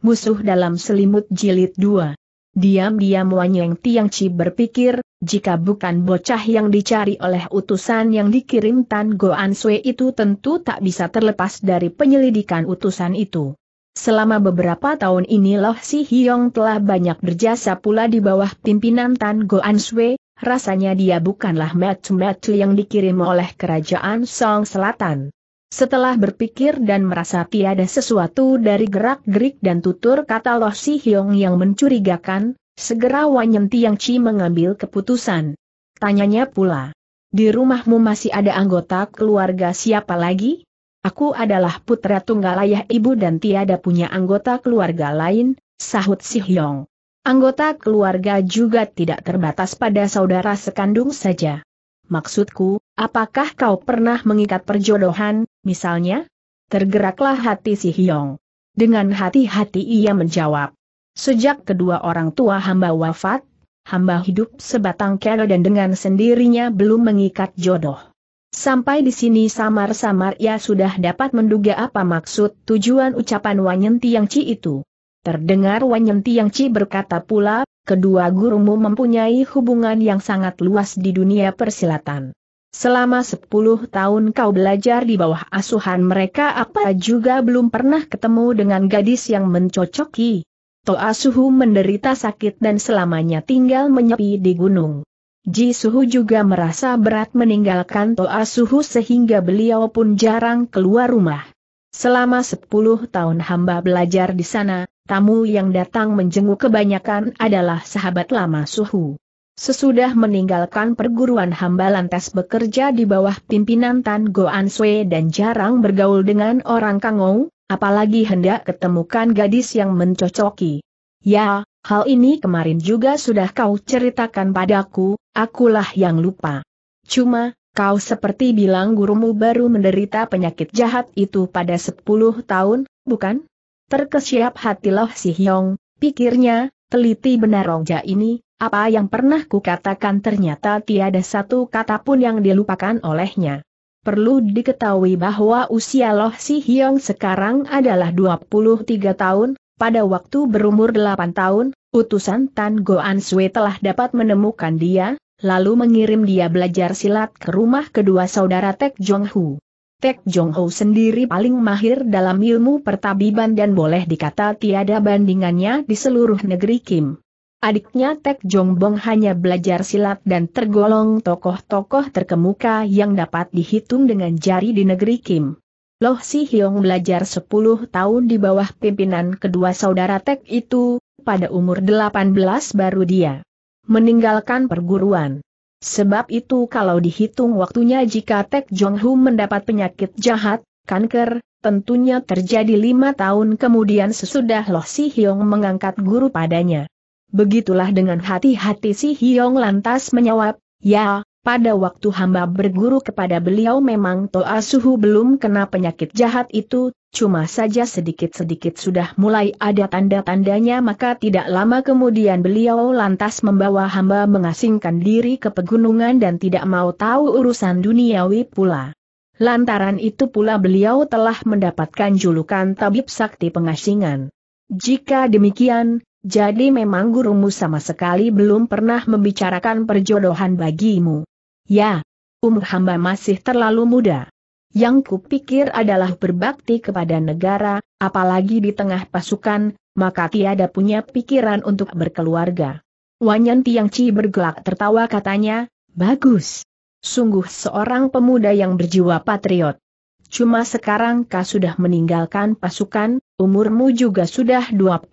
Musuh dalam selimut jilid 2. Diam-diam Wanyeng Tiangci berpikir, jika bukan bocah yang dicari oleh utusan yang dikirim Tan Goan Sui itu tentu tak bisa terlepas dari penyelidikan utusan itu. Selama beberapa tahun ini Loh Si Hyong telah banyak berjasa pula di bawah pimpinan Tan Goan Sui, rasanya dia bukanlah match-match yang dikirim oleh kerajaan Song Selatan. Setelah berpikir dan merasa tiada sesuatu dari gerak-gerik dan tutur kata Loh Si Hyong yang mencurigakan, segera Wanyen Tiang Chi mengambil keputusan. Tanyanya pula, di rumahmu masih ada anggota keluarga siapa lagi? Aku adalah putra tunggal ayah ibu dan tiada punya anggota keluarga lain, sahut Si Hyong. Anggota keluarga juga tidak terbatas pada saudara sekandung saja. Maksudku, apakah kau pernah mengikat perjodohan, misalnya? Tergeraklah hati si Hyong. Dengan hati-hati ia menjawab. Sejak kedua orang tua hamba wafat, hamba hidup sebatang kera dan dengan sendirinya belum mengikat jodoh. Sampai di sini samar-samar ia sudah dapat menduga apa maksud tujuan ucapan Wanyenti yang Ci itu. Terdengar Tiang Chi berkata pula, kedua gurumu mempunyai hubungan yang sangat luas di dunia persilatan. Selama 10 tahun kau belajar di bawah asuhan mereka apa juga belum pernah ketemu dengan gadis yang mencocoki. Toa Suhu menderita sakit dan selamanya tinggal menyepi di gunung. Ji Suhu juga merasa berat meninggalkan Toa Suhu sehingga beliau pun jarang keluar rumah. Selama 10 tahun hamba belajar di sana, tamu yang datang menjenguk kebanyakan adalah sahabat lama Suhu. Sesudah meninggalkan perguruan hamba lantas bekerja di bawah pimpinan Tan Goan Sui dan jarang bergaul dengan orang Kangou, apalagi hendak ketemukan gadis yang mencocoki. Ya, hal ini kemarin juga sudah kau ceritakan padaku, akulah yang lupa. Cuma, kau seperti bilang gurumu baru menderita penyakit jahat itu pada 10 tahun, bukan? Terkesiap hatilah si Hyong, pikirnya, teliti benar rongja ini, apa yang pernah kukatakan ternyata tiada satu kata pun yang dilupakan olehnya. Perlu diketahui bahwa usia Loh Si Hyong sekarang adalah 23 tahun, pada waktu berumur 8 tahun, utusan Tan An Sui telah dapat menemukan dia, lalu mengirim dia belajar silat ke rumah kedua saudara Tek Jong Hu. Tek Jong Ho sendiri paling mahir dalam ilmu pertabiban dan boleh dikata tiada bandingannya di seluruh negeri Kim. Adiknya Tek Jong Bong hanya belajar silat dan tergolong tokoh-tokoh terkemuka yang dapat dihitung dengan jari di negeri Kim. Loh Si Hyong belajar 10 tahun di bawah pimpinan kedua saudara Tek itu, pada umur 18 baru dia meninggalkan perguruan. Sebab itu kalau dihitung waktunya jika Tek Jong Hu mendapat penyakit jahat, kanker, tentunya terjadi lima tahun kemudian sesudah Loh Si Hyong mengangkat guru padanya. Begitulah dengan hati-hati Si Hyong lantas menjawab, Ya, pada waktu hamba berguru kepada beliau memang Toa Suhu belum kena penyakit jahat itu, cuma saja sedikit-sedikit sudah mulai ada tanda-tandanya maka tidak lama kemudian beliau lantas membawa hamba mengasingkan diri ke pegunungan dan tidak mau tahu urusan duniawi pula. Lantaran itu pula beliau telah mendapatkan julukan tabib sakti pengasingan. Jika demikian, jadi memang gurumu sama sekali belum pernah membicarakan perjodohan bagimu. Ya, umur hamba masih terlalu muda. Yang kupikir adalah berbakti kepada negara, apalagi di tengah pasukan, maka tiada punya pikiran untuk berkeluarga. Wanyan Tiang Ci bergelak tertawa katanya, bagus. Sungguh seorang pemuda yang berjiwa patriot. Cuma sekarang kau sudah meninggalkan pasukan, umurmu juga sudah 23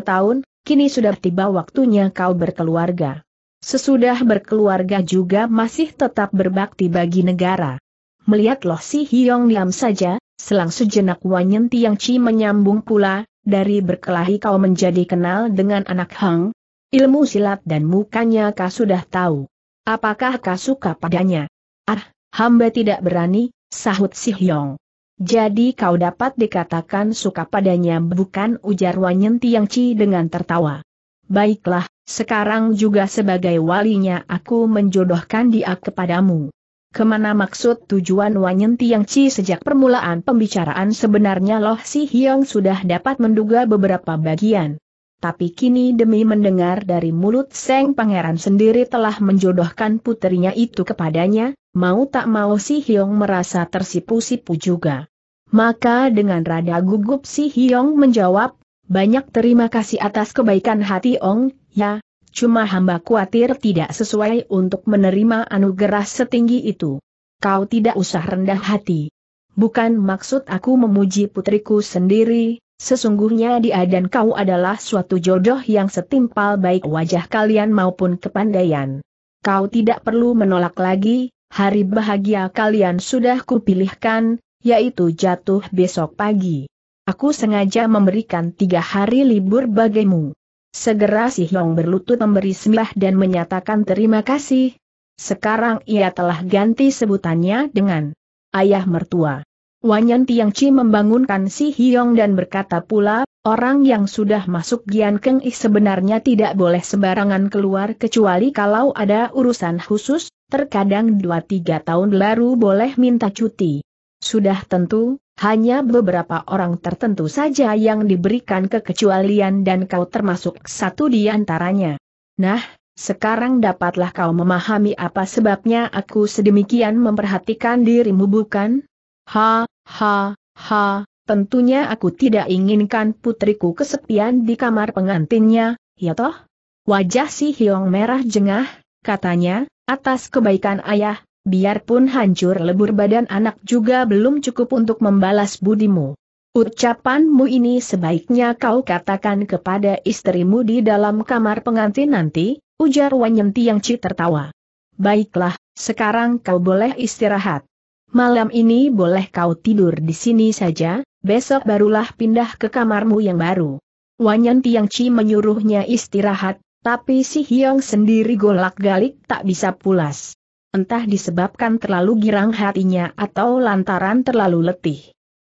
tahun, kini sudah tiba waktunya kau berkeluarga. Sesudah berkeluarga juga masih tetap berbakti bagi negara. Melihat Loh Si Hiong diam saja, selang sejenak Wanyen Tiang Chi menyambung pula, dari berkelahi kau menjadi kenal dengan anak Hang, ilmu silat dan mukanya kau sudah tahu. Apakah kau suka padanya? Ah, hamba tidak berani, sahut Si Hyong. Jadi kau dapat dikatakan suka padanya bukan ujar Wanyen Chi dengan tertawa. Baiklah, sekarang juga sebagai walinya aku menjodohkan dia kepadamu. Kemana maksud tujuan Wanyen Chi sejak permulaan pembicaraan sebenarnya Loh Si Hyong sudah dapat menduga beberapa bagian. Tapi kini demi mendengar dari mulut Seng Pangeran sendiri telah menjodohkan putrinya itu kepadanya, mau tak mau si Hyong merasa tersipu-sipu juga. Maka dengan rada gugup si Hyong menjawab, banyak terima kasih atas kebaikan hati Ong, ya, cuma hamba khawatir tidak sesuai untuk menerima anugerah setinggi itu. Kau tidak usah rendah hati. Bukan maksud aku memuji putriku sendiri, sesungguhnya dia dan kau adalah suatu jodoh yang setimpal baik wajah kalian maupun kepandaian. Kau tidak perlu menolak lagi, hari bahagia kalian sudah kupilihkan, yaitu jatuh besok pagi. Aku sengaja memberikan tiga hari libur bagimu. Segera Si Hyong berlutut memberi sembah dan menyatakan terima kasih. Sekarang ia telah ganti sebutannya dengan ayah mertua. Wanyan Tiangci membangunkan Si Hyong dan berkata pula, orang yang sudah masuk Gian Keng sebenarnya tidak boleh sembarangan keluar kecuali kalau ada urusan khusus, terkadang dua tiga tahun baru boleh minta cuti. Sudah tentu, hanya beberapa orang tertentu saja yang diberikan kekecualian dan kau termasuk satu di antaranya. Nah, sekarang dapatlah kau memahami apa sebabnya aku sedemikian memperhatikan dirimu bukan? Ha, ha, ha, tentunya aku tidak inginkan putriku kesepian di kamar pengantinnya, ya toh? Wajah si Hiong merah jengah, katanya, Atas kebaikan ayah, biarpun hancur lebur badan anak juga belum cukup untuk membalas budimu. Ucapanmu ini sebaiknya kau katakan kepada istrimu di dalam kamar pengantin nanti, ujar Wanyenti yang ci tertawa. Baiklah, sekarang kau boleh istirahat. Malam ini boleh kau tidur di sini saja, besok barulah pindah ke kamarmu yang baru. Wanyan Ci menyuruhnya istirahat, tapi si Hyang sendiri golak-galik tak bisa pulas. Entah disebabkan terlalu girang hatinya atau lantaran terlalu letih.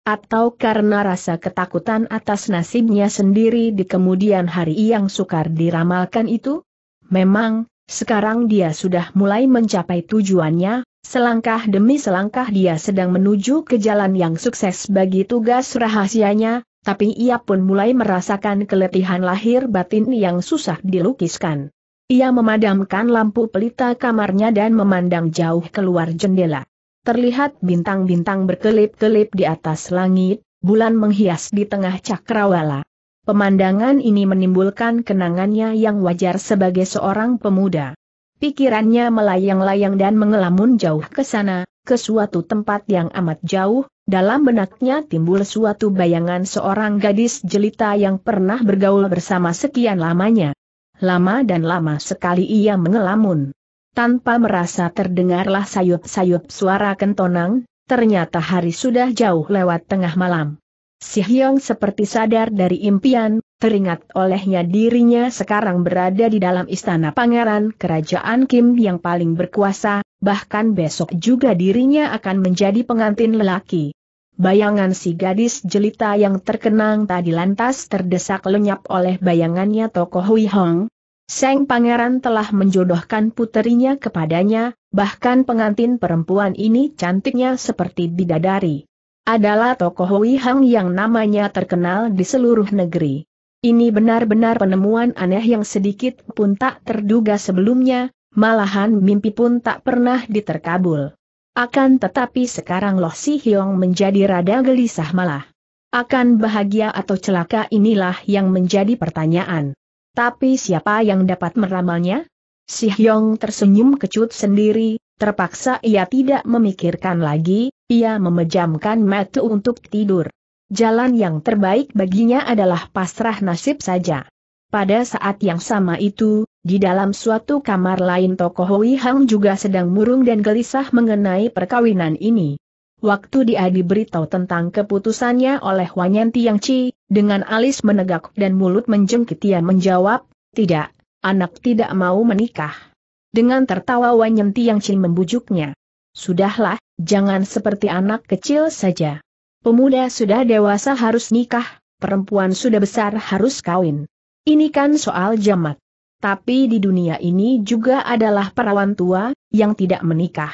Atau karena rasa ketakutan atas nasibnya sendiri di kemudian hari yang sukar diramalkan itu? Memang, sekarang dia sudah mulai mencapai tujuannya, Selangkah demi selangkah dia sedang menuju ke jalan yang sukses bagi tugas rahasianya, tapi ia pun mulai merasakan keletihan lahir batin yang susah dilukiskan. Ia memadamkan lampu pelita kamarnya dan memandang jauh keluar jendela. Terlihat bintang-bintang berkelip-kelip di atas langit, bulan menghias di tengah cakrawala. Pemandangan ini menimbulkan kenangannya yang wajar sebagai seorang pemuda. Pikirannya melayang-layang dan mengelamun jauh ke sana, ke suatu tempat yang amat jauh, dalam benaknya timbul suatu bayangan seorang gadis jelita yang pernah bergaul bersama sekian lamanya. Lama dan lama sekali ia mengelamun. Tanpa merasa terdengarlah sayup-sayup suara kentonang, ternyata hari sudah jauh lewat tengah malam. Si Hyong seperti sadar dari impian, teringat olehnya dirinya sekarang berada di dalam istana pangeran kerajaan Kim yang paling berkuasa, bahkan besok juga dirinya akan menjadi pengantin lelaki. Bayangan si gadis jelita yang terkenang tadi lantas terdesak lenyap oleh bayangannya tokoh Hui Hong. Seng pangeran telah menjodohkan puterinya kepadanya, bahkan pengantin perempuan ini cantiknya seperti bidadari. Adalah tokoh Hui Hong yang namanya terkenal di seluruh negeri. Ini benar-benar penemuan aneh yang sedikit pun tak terduga sebelumnya, malahan mimpi pun tak pernah diterkabul. Akan tetapi sekarang Loh Si Hyong menjadi rada gelisah malah. Akan bahagia atau celaka inilah yang menjadi pertanyaan. Tapi siapa yang dapat meramalnya? Si Hyong tersenyum kecut sendiri, terpaksa ia tidak memikirkan lagi, ia memejamkan mata untuk tidur. Jalan yang terbaik baginya adalah pasrah nasib saja. Pada saat yang sama itu, di dalam suatu kamar lain tokoh Hui Hang juga sedang murung dan gelisah mengenai perkawinan ini. Waktu dia diberitahu tentang keputusannya oleh Wanyan Chi, dengan alis menegak dan mulut menjengkit ia menjawab, tidak, anak tidak mau menikah. Dengan tertawa Wanyan Chi membujuknya. Sudahlah, jangan seperti anak kecil saja. Pemuda sudah dewasa harus nikah, perempuan sudah besar harus kawin. Ini kan soal jamak. Tapi di dunia ini juga adalah perawan tua, yang tidak menikah.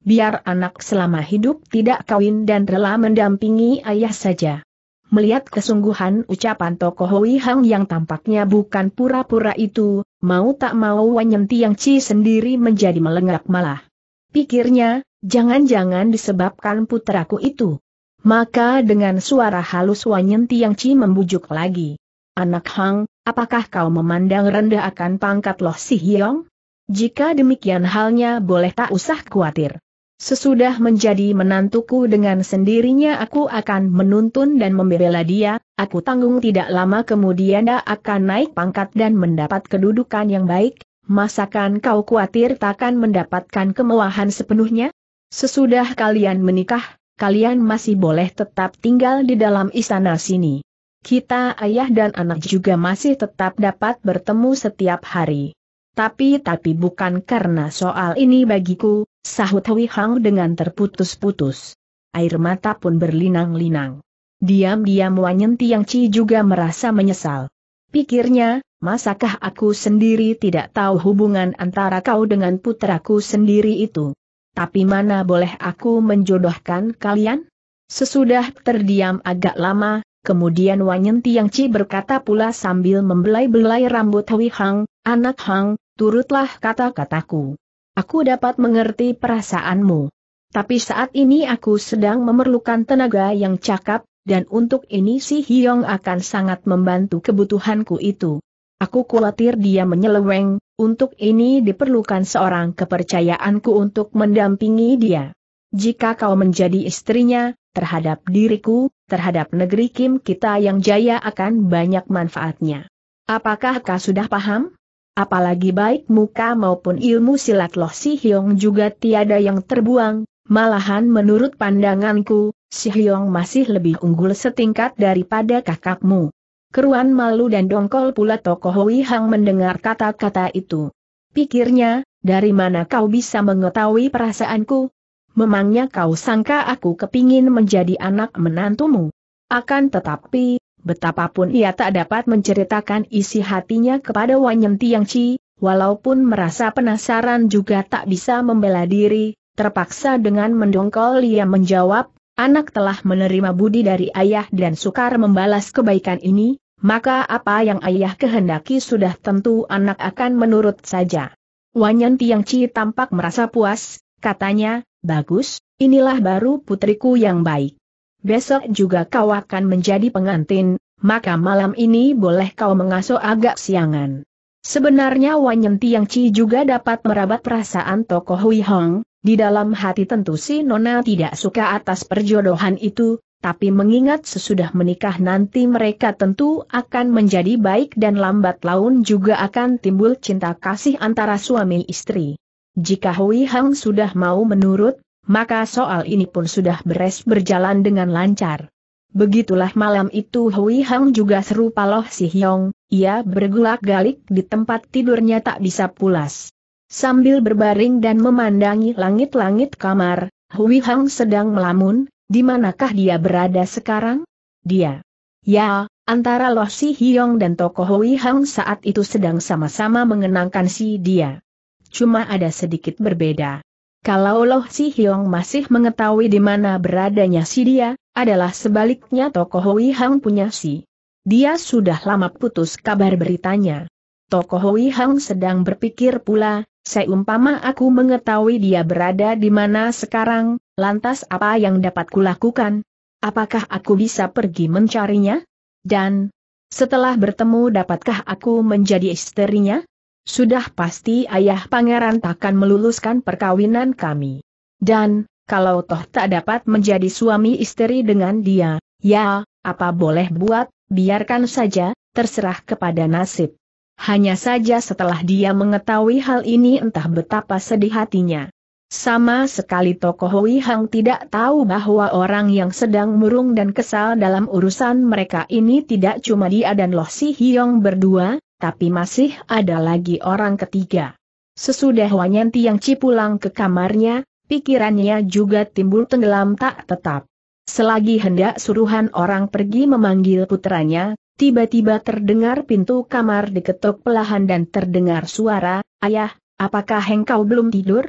Biar anak selama hidup tidak kawin dan rela mendampingi ayah saja. Melihat kesungguhan ucapan tokoh Hui Hang yang tampaknya bukan pura-pura itu, mau tak mau Wanyan Tiang Chi sendiri menjadi melengak malah. Pikirnya, jangan-jangan disebabkan puteraku itu. Maka dengan suara halus Wanyan Tiang Chi membujuk lagi. Anak Hang, Apakah kau memandang rendah akan pangkat Loh Si Hiong? Jika demikian halnya boleh tak usah khawatir. Sesudah menjadi menantuku dengan sendirinya aku akan menuntun dan membela dia, aku tanggung tidak lama kemudian dia akan naik pangkat dan mendapat kedudukan yang baik, masakan kau khawatir takkan mendapatkan kemewahan sepenuhnya? Sesudah kalian menikah, kalian masih boleh tetap tinggal di dalam istana sini kita ayah dan anak juga masih tetap dapat bertemu setiap hari. Tapi tapi bukan karena soal ini bagiku, sahut Hui Hang dengan terputus-putus. Air mata pun berlinang-linang. Diam-diam Wanyen Tiang Chi juga merasa menyesal. Pikirnya, masakah aku sendiri tidak tahu hubungan antara kau dengan putraku sendiri itu? Tapi mana boleh aku menjodohkan kalian? Sesudah terdiam agak lama, Kemudian Wanyen Chi berkata pula sambil membelai-belai rambut Hui Hang, anak Hang, turutlah kata-kataku. Aku dapat mengerti perasaanmu. Tapi saat ini aku sedang memerlukan tenaga yang cakap, dan untuk ini si Hyong akan sangat membantu kebutuhanku itu. Aku khawatir dia menyeleweng, untuk ini diperlukan seorang kepercayaanku untuk mendampingi dia. Jika kau menjadi istrinya, terhadap diriku, terhadap negeri Kim kita yang jaya akan banyak manfaatnya. Apakah kau sudah paham? Apalagi baik muka maupun ilmu silat Loh Si Hyong juga tiada yang terbuang, malahan menurut pandanganku, Si Hyong masih lebih unggul setingkat daripada kakakmu. Keruan malu dan dongkol pula tokoh Hui Hang mendengar kata-kata itu. Pikirnya, dari mana kau bisa mengetahui perasaanku? memangnya kau sangka aku kepingin menjadi anak menantumu. Akan tetapi, betapapun ia tak dapat menceritakan isi hatinya kepada Wanyem Tiang Ci, walaupun merasa penasaran juga tak bisa membela diri, terpaksa dengan mendongkol ia menjawab, anak telah menerima budi dari ayah dan sukar membalas kebaikan ini, maka apa yang ayah kehendaki sudah tentu anak akan menurut saja. Wanyan Tiang Ci tampak merasa puas, katanya, Bagus, inilah baru putriku yang baik. Besok juga kau akan menjadi pengantin, maka malam ini boleh kau mengasuh agak siangan. Sebenarnya Wanyen Tiang Ci juga dapat merabat perasaan tokoh Hui Hong, di dalam hati tentu si Nona tidak suka atas perjodohan itu, tapi mengingat sesudah menikah nanti mereka tentu akan menjadi baik dan lambat laun juga akan timbul cinta kasih antara suami istri. Jika Hui Hang sudah mau menurut, maka soal ini pun sudah beres berjalan dengan lancar. Begitulah malam itu Hui Hang juga serupa Loh Si Hyong, ia bergulak galik di tempat tidurnya tak bisa pulas. Sambil berbaring dan memandangi langit-langit kamar, Hui Hang sedang melamun, di manakah dia berada sekarang? Dia. Ya, antara Loh Si Hyong dan tokoh Hui Hang saat itu sedang sama-sama mengenangkan si dia cuma ada sedikit berbeda. Kalau Loh Si Hyong masih mengetahui di mana beradanya si dia, adalah sebaliknya tokoh Hui Hang punya si. Dia sudah lama putus kabar beritanya. Tokoh Hui Hang sedang berpikir pula, seumpama aku mengetahui dia berada di mana sekarang, lantas apa yang dapat kulakukan? Apakah aku bisa pergi mencarinya? Dan, setelah bertemu dapatkah aku menjadi istrinya? Sudah pasti ayah pangeran takkan meluluskan perkawinan kami. Dan, kalau toh tak dapat menjadi suami istri dengan dia, ya, apa boleh buat, biarkan saja, terserah kepada nasib. Hanya saja setelah dia mengetahui hal ini entah betapa sedih hatinya. Sama sekali tokoh Hui Hang tidak tahu bahwa orang yang sedang murung dan kesal dalam urusan mereka ini tidak cuma dia dan Loh Si Hiong berdua, tapi masih ada lagi orang ketiga. Sesudah Wanyanti yang cipulang ke kamarnya, pikirannya juga timbul tenggelam tak tetap. Selagi hendak suruhan orang pergi memanggil putranya, tiba-tiba terdengar pintu kamar diketuk pelahan dan terdengar suara, Ayah, apakah engkau belum tidur?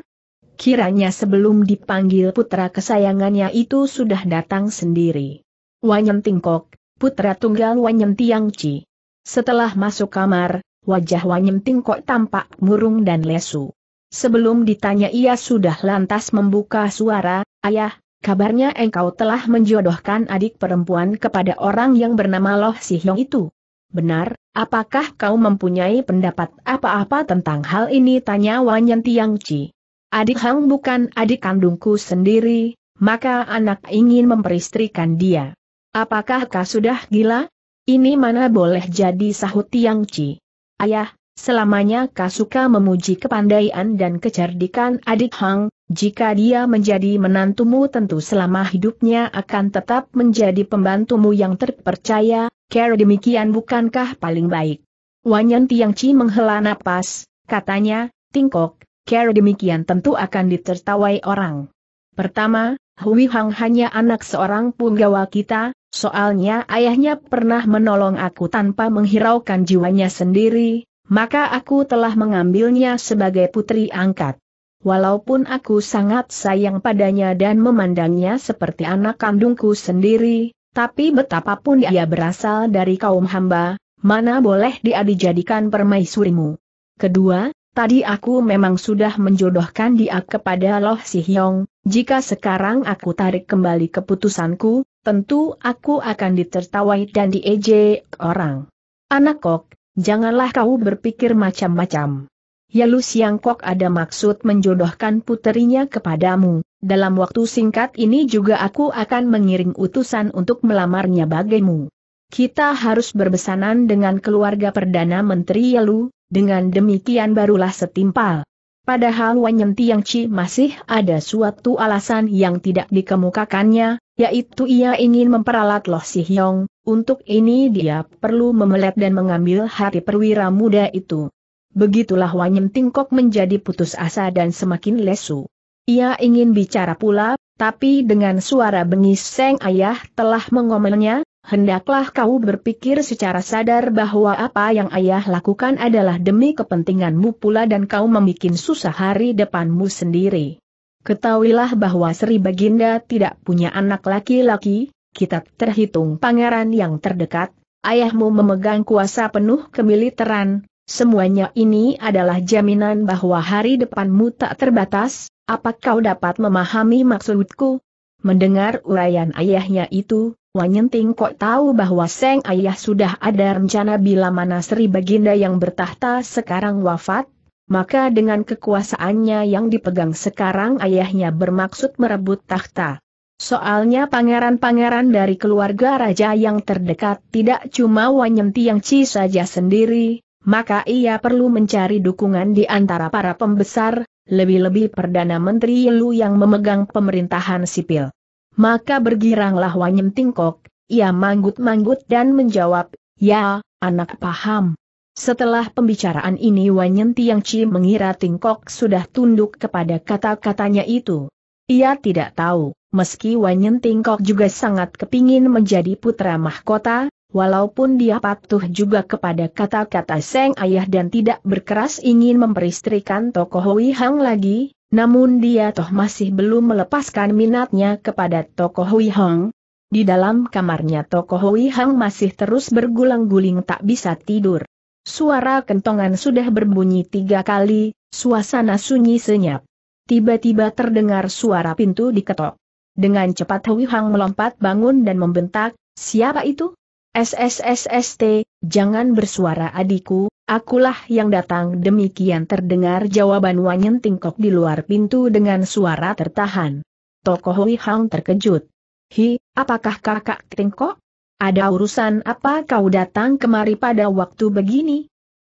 Kiranya sebelum dipanggil putra kesayangannya itu sudah datang sendiri. Tingkok, putra tunggal Tiang Ci. Setelah masuk kamar, wajah Wanyem Tingkok tampak murung dan lesu. Sebelum ditanya ia sudah lantas membuka suara, Ayah, kabarnya engkau telah menjodohkan adik perempuan kepada orang yang bernama Loh Sihyong itu. Benar, apakah kau mempunyai pendapat apa-apa tentang hal ini? Tanya Wanyan Tiang Chi. Adik Hang bukan adik kandungku sendiri, maka anak ingin memperistrikan dia. Apakah kau sudah gila? Ini mana boleh jadi sahut Tiang Ci. Ayah, selamanya Kasuka memuji kepandaian dan kecerdikan adik Hang, jika dia menjadi menantumu tentu selama hidupnya akan tetap menjadi pembantumu yang terpercaya, care demikian bukankah paling baik? Wanyan Tiang Ci menghela napas, katanya, tingkok, care demikian tentu akan ditertawai orang. Pertama, Hui Hang hanya anak seorang punggawa kita, soalnya ayahnya pernah menolong aku tanpa menghiraukan jiwanya sendiri, maka aku telah mengambilnya sebagai putri angkat. Walaupun aku sangat sayang padanya dan memandangnya seperti anak kandungku sendiri, tapi betapapun ia berasal dari kaum hamba, mana boleh dia dijadikan permaisurimu. Kedua, Tadi aku memang sudah menjodohkan dia kepada Loh Si Hyong, jika sekarang aku tarik kembali keputusanku, tentu aku akan ditertawai dan diejek orang. Anak kok, janganlah kau berpikir macam-macam. Yalu Siang Kok ada maksud menjodohkan puterinya kepadamu, dalam waktu singkat ini juga aku akan mengiring utusan untuk melamarnya bagimu. Kita harus berbesanan dengan keluarga Perdana Menteri Yalu, dengan demikian barulah setimpal. Padahal Wanyen Tiang Chi masih ada suatu alasan yang tidak dikemukakannya, yaitu ia ingin memperalat Loh Si Hyong, untuk ini dia perlu memelet dan mengambil hati perwira muda itu. Begitulah Wanyen Tingkok menjadi putus asa dan semakin lesu. Ia ingin bicara pula, tapi dengan suara bengis Seng Ayah telah mengomelnya, Hendaklah kau berpikir secara sadar bahwa apa yang ayah lakukan adalah demi kepentinganmu pula dan kau membuat susah hari depanmu sendiri. Ketahuilah bahwa Sri Baginda tidak punya anak laki-laki, kita terhitung pangeran yang terdekat, ayahmu memegang kuasa penuh kemiliteran, semuanya ini adalah jaminan bahwa hari depanmu tak terbatas, apa kau dapat memahami maksudku? Mendengar uraian ayahnya itu, Wanyenting kok tahu bahwa Seng Ayah sudah ada rencana bila mana Sri Baginda yang bertahta sekarang wafat, maka dengan kekuasaannya yang dipegang sekarang ayahnya bermaksud merebut tahta. Soalnya pangeran-pangeran dari keluarga raja yang terdekat tidak cuma Wanyenti yang Ci saja sendiri, maka ia perlu mencari dukungan di antara para pembesar, lebih-lebih Perdana Menteri Lu yang memegang pemerintahan sipil. Maka bergiranglah Wanyem Tingkok, ia manggut-manggut dan menjawab, ya, anak paham. Setelah pembicaraan ini Wanyem Tiangci mengira Tingkok sudah tunduk kepada kata-katanya itu. Ia tidak tahu, meski Wanyem Tingkok juga sangat kepingin menjadi putra mahkota, Walaupun dia patuh juga kepada kata-kata Seng Ayah dan tidak berkeras ingin memperistrikan tokoh Hui Hang lagi, namun dia toh masih belum melepaskan minatnya kepada tokoh Hui Hang. Di dalam kamarnya tokoh Hui Hang masih terus bergulang-guling tak bisa tidur. Suara kentongan sudah berbunyi tiga kali, suasana sunyi senyap. Tiba-tiba terdengar suara pintu diketok. Dengan cepat Hui Hang melompat bangun dan membentak, siapa itu? SSSST, jangan bersuara adikku, akulah yang datang demikian terdengar jawaban Wanyen Tingkok di luar pintu dengan suara tertahan. Tokoh Hui Hang terkejut. Hi, apakah kakak Tingkok? Ada urusan apa kau datang kemari pada waktu begini?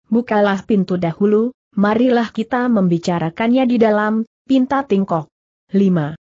Bukalah pintu dahulu, marilah kita membicarakannya di dalam, pinta Tingkok. 5.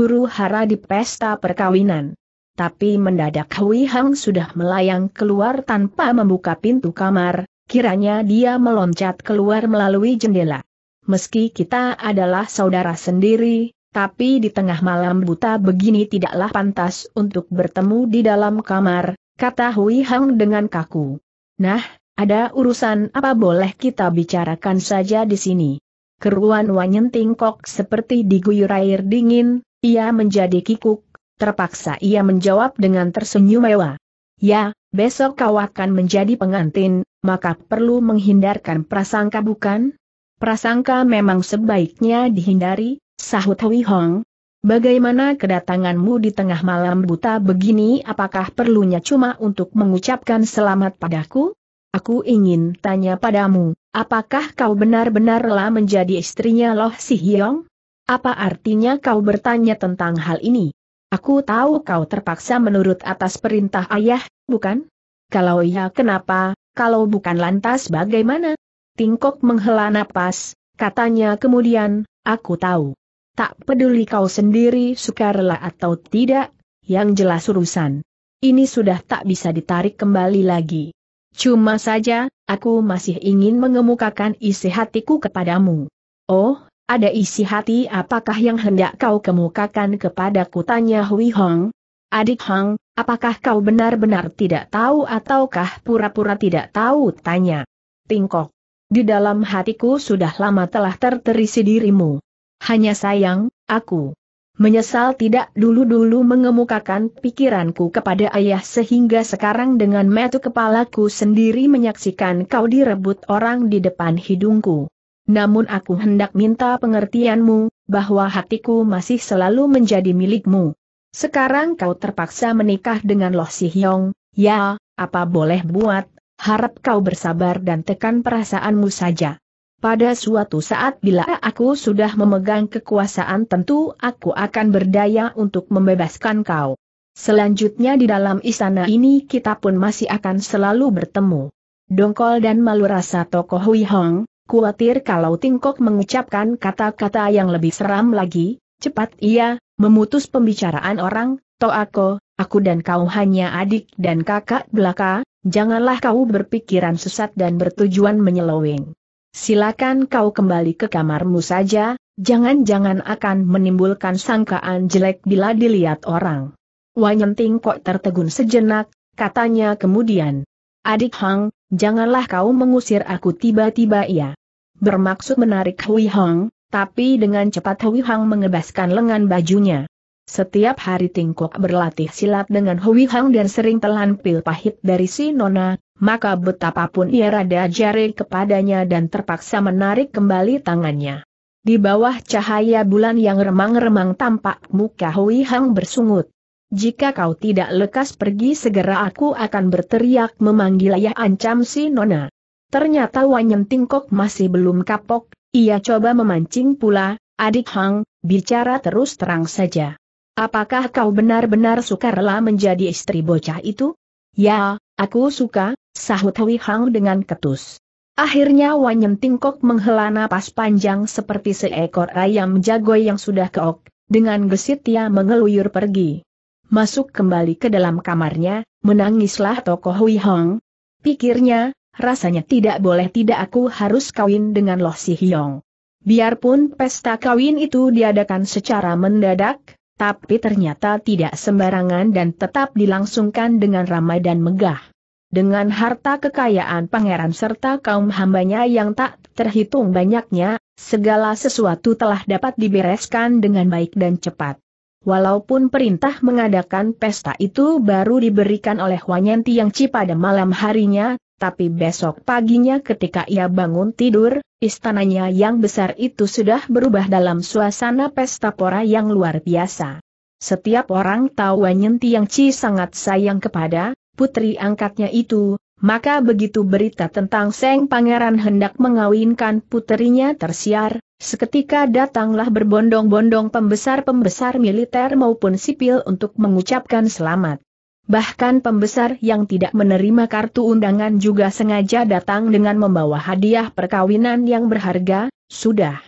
Huru hara di pesta perkawinan tapi mendadak Hui Hang sudah melayang keluar tanpa membuka pintu kamar, kiranya dia meloncat keluar melalui jendela. Meski kita adalah saudara sendiri, tapi di tengah malam buta begini tidaklah pantas untuk bertemu di dalam kamar, kata Hui Hang dengan kaku. Nah, ada urusan apa boleh kita bicarakan saja di sini. Keruan Wanyen Tingkok seperti diguyur air dingin, ia menjadi kikuk, Terpaksa ia menjawab dengan tersenyum mewah. Ya, besok kau akan menjadi pengantin, maka perlu menghindarkan prasangka bukan? Prasangka memang sebaiknya dihindari, sahut Hui Hong. Bagaimana kedatanganmu di tengah malam buta begini apakah perlunya cuma untuk mengucapkan selamat padaku? Aku ingin tanya padamu, apakah kau benar benar rela menjadi istrinya Loh Si Hyong? Apa artinya kau bertanya tentang hal ini? Aku tahu kau terpaksa menurut atas perintah ayah, bukan? Kalau iya kenapa, kalau bukan lantas bagaimana? Tingkok menghela napas, katanya kemudian, aku tahu. Tak peduli kau sendiri sukarela atau tidak, yang jelas urusan. Ini sudah tak bisa ditarik kembali lagi. Cuma saja, aku masih ingin mengemukakan isi hatiku kepadamu. Oh, ada isi hati apakah yang hendak kau kemukakan kepada kutanya Hui Hong? Adik Hong, apakah kau benar-benar tidak tahu ataukah pura-pura tidak tahu tanya? Tingkok. Di dalam hatiku sudah lama telah terterisi dirimu. Hanya sayang, aku menyesal tidak dulu-dulu mengemukakan pikiranku kepada ayah sehingga sekarang dengan metu kepalaku sendiri menyaksikan kau direbut orang di depan hidungku. Namun aku hendak minta pengertianmu, bahwa hatiku masih selalu menjadi milikmu. Sekarang kau terpaksa menikah dengan Loh Si Hyong, ya, apa boleh buat, harap kau bersabar dan tekan perasaanmu saja. Pada suatu saat bila aku sudah memegang kekuasaan tentu aku akan berdaya untuk membebaskan kau. Selanjutnya di dalam istana ini kita pun masih akan selalu bertemu. Dongkol dan malu rasa tokoh Hui Hong, Kuatir kalau Tingkok mengucapkan kata-kata yang lebih seram lagi, cepat ia, memutus pembicaraan orang, Toako, aku aku dan kau hanya adik dan kakak belaka, janganlah kau berpikiran sesat dan bertujuan menyeloweng. Silakan kau kembali ke kamarmu saja, jangan-jangan akan menimbulkan sangkaan jelek bila dilihat orang. Wanyenting Tingkok tertegun sejenak, katanya kemudian. Adik Hang, Janganlah kau mengusir aku tiba-tiba ya. Bermaksud menarik Hui Hong, tapi dengan cepat Hui Hong mengebaskan lengan bajunya. Setiap hari Tingkok berlatih silat dengan Hui Hong dan sering telan pil pahit dari si Nona, maka betapapun ia rada jari kepadanya dan terpaksa menarik kembali tangannya. Di bawah cahaya bulan yang remang-remang tampak muka Hui Hong bersungut. Jika kau tidak lekas pergi segera aku akan berteriak memanggil ayah ancam si Nona. Ternyata Wanyen Tingkok masih belum kapok, ia coba memancing pula, adik Hang, bicara terus terang saja. Apakah kau benar-benar suka rela menjadi istri bocah itu? Ya, aku suka, sahut Hui Hang dengan ketus. Akhirnya Wanyen Tingkok menghela napas panjang seperti seekor ayam jago yang sudah keok, dengan gesit ia mengeluyur pergi masuk kembali ke dalam kamarnya, menangislah tokoh Hui Hong. Pikirnya, rasanya tidak boleh tidak aku harus kawin dengan Loh Si Hyong. Biarpun pesta kawin itu diadakan secara mendadak, tapi ternyata tidak sembarangan dan tetap dilangsungkan dengan ramai dan megah. Dengan harta kekayaan pangeran serta kaum hambanya yang tak terhitung banyaknya, segala sesuatu telah dapat dibereskan dengan baik dan cepat. Walaupun perintah mengadakan pesta itu baru diberikan oleh Wanyanti yang Ci pada malam harinya, tapi besok paginya ketika ia bangun tidur, istananya yang besar itu sudah berubah dalam suasana pesta pora yang luar biasa. Setiap orang tahu Wanyanti yang Ci sangat sayang kepada putri angkatnya itu, maka begitu berita tentang Seng Pangeran hendak mengawinkan puterinya tersiar, seketika datanglah berbondong-bondong pembesar-pembesar militer maupun sipil untuk mengucapkan selamat. Bahkan pembesar yang tidak menerima kartu undangan juga sengaja datang dengan membawa hadiah perkawinan yang berharga, sudah.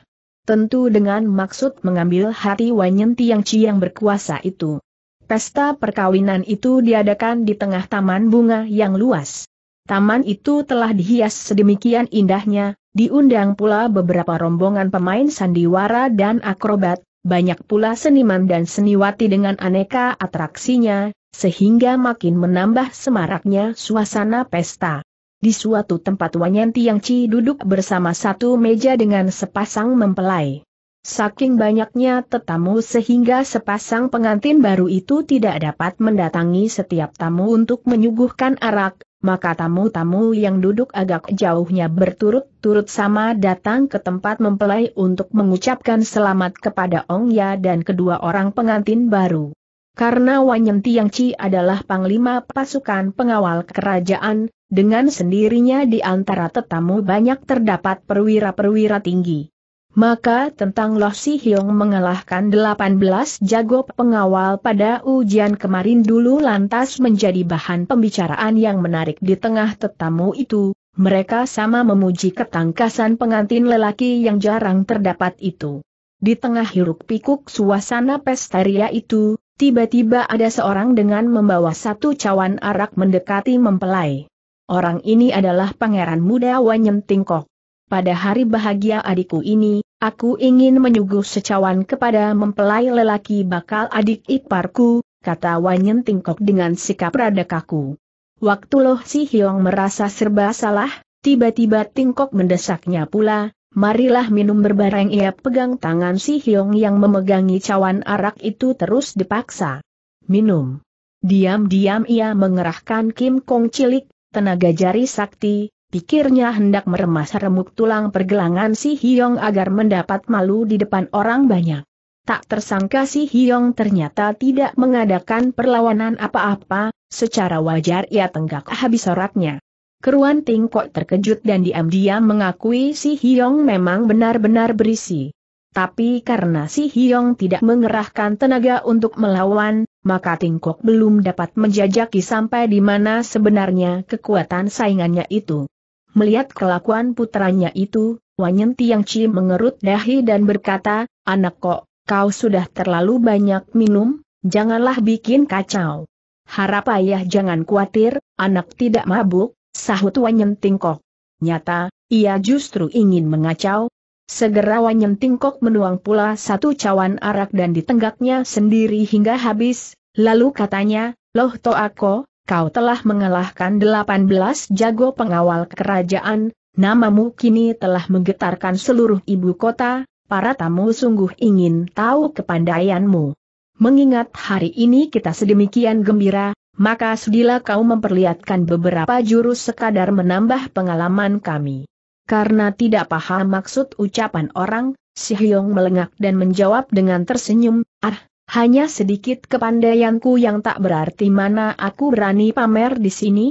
Tentu dengan maksud mengambil hati Wanyenti yang Ci yang berkuasa itu. Pesta perkawinan itu diadakan di tengah taman bunga yang luas. Taman itu telah dihias sedemikian indahnya, diundang pula beberapa rombongan pemain sandiwara dan akrobat, banyak pula seniman dan seniwati dengan aneka atraksinya, sehingga makin menambah semaraknya suasana pesta. Di suatu tempat Wanyan Chi duduk bersama satu meja dengan sepasang mempelai. Saking banyaknya tetamu sehingga sepasang pengantin baru itu tidak dapat mendatangi setiap tamu untuk menyuguhkan arak, maka tamu-tamu yang duduk agak jauhnya berturut-turut sama datang ke tempat mempelai untuk mengucapkan selamat kepada Ong Ya dan kedua orang pengantin baru. Karena Wanyem Tiang Chi adalah panglima pasukan pengawal kerajaan, dengan sendirinya di antara tetamu banyak terdapat perwira-perwira tinggi. Maka tentang Loh Si Hyong mengalahkan 18 jago pengawal pada ujian kemarin dulu lantas menjadi bahan pembicaraan yang menarik di tengah tetamu itu, mereka sama memuji ketangkasan pengantin lelaki yang jarang terdapat itu. Di tengah hiruk pikuk suasana pestaria itu, tiba-tiba ada seorang dengan membawa satu cawan arak mendekati mempelai. Orang ini adalah pangeran muda Wanyem Tingkok. Pada hari bahagia adikku ini, Aku ingin menyuguh secawan kepada mempelai lelaki bakal adik iparku, kata Wanyen Tingkok dengan sikap rada kaku. Waktu Loh Si Hiong merasa serba salah, tiba-tiba Tingkok mendesaknya pula, marilah minum berbareng ia pegang tangan Si Hiong yang memegangi cawan arak itu terus dipaksa. Minum. Diam-diam ia mengerahkan Kim Kong cilik, tenaga jari sakti, Pikirnya hendak meremas remuk tulang pergelangan si Hiong agar mendapat malu di depan orang banyak. Tak tersangka si Hiong ternyata tidak mengadakan perlawanan apa-apa, secara wajar ia tenggak habis soraknya. Keruan Tingkok terkejut dan diam-diam mengakui si Hiong memang benar-benar berisi. Tapi karena si Hiong tidak mengerahkan tenaga untuk melawan, maka Tingkok belum dapat menjajaki sampai di mana sebenarnya kekuatan saingannya itu. Melihat kelakuan putranya itu, Wanyen Chi mengerut dahi dan berkata, Anak kok, kau sudah terlalu banyak minum, janganlah bikin kacau. Harap ayah jangan khawatir, anak tidak mabuk, sahut Wanyen Tingkok. Nyata, ia justru ingin mengacau. Segera Wanyen Tingkok menuang pula satu cawan arak dan ditenggaknya sendiri hingga habis, lalu katanya, Loh aku." kau telah mengalahkan 18 jago pengawal kerajaan, namamu kini telah menggetarkan seluruh ibu kota, para tamu sungguh ingin tahu kepandaianmu. Mengingat hari ini kita sedemikian gembira, maka sudilah kau memperlihatkan beberapa jurus sekadar menambah pengalaman kami. Karena tidak paham maksud ucapan orang, Si Hyong melengak dan menjawab dengan tersenyum, ah, hanya sedikit kepandaianku yang tak berarti mana aku berani pamer di sini?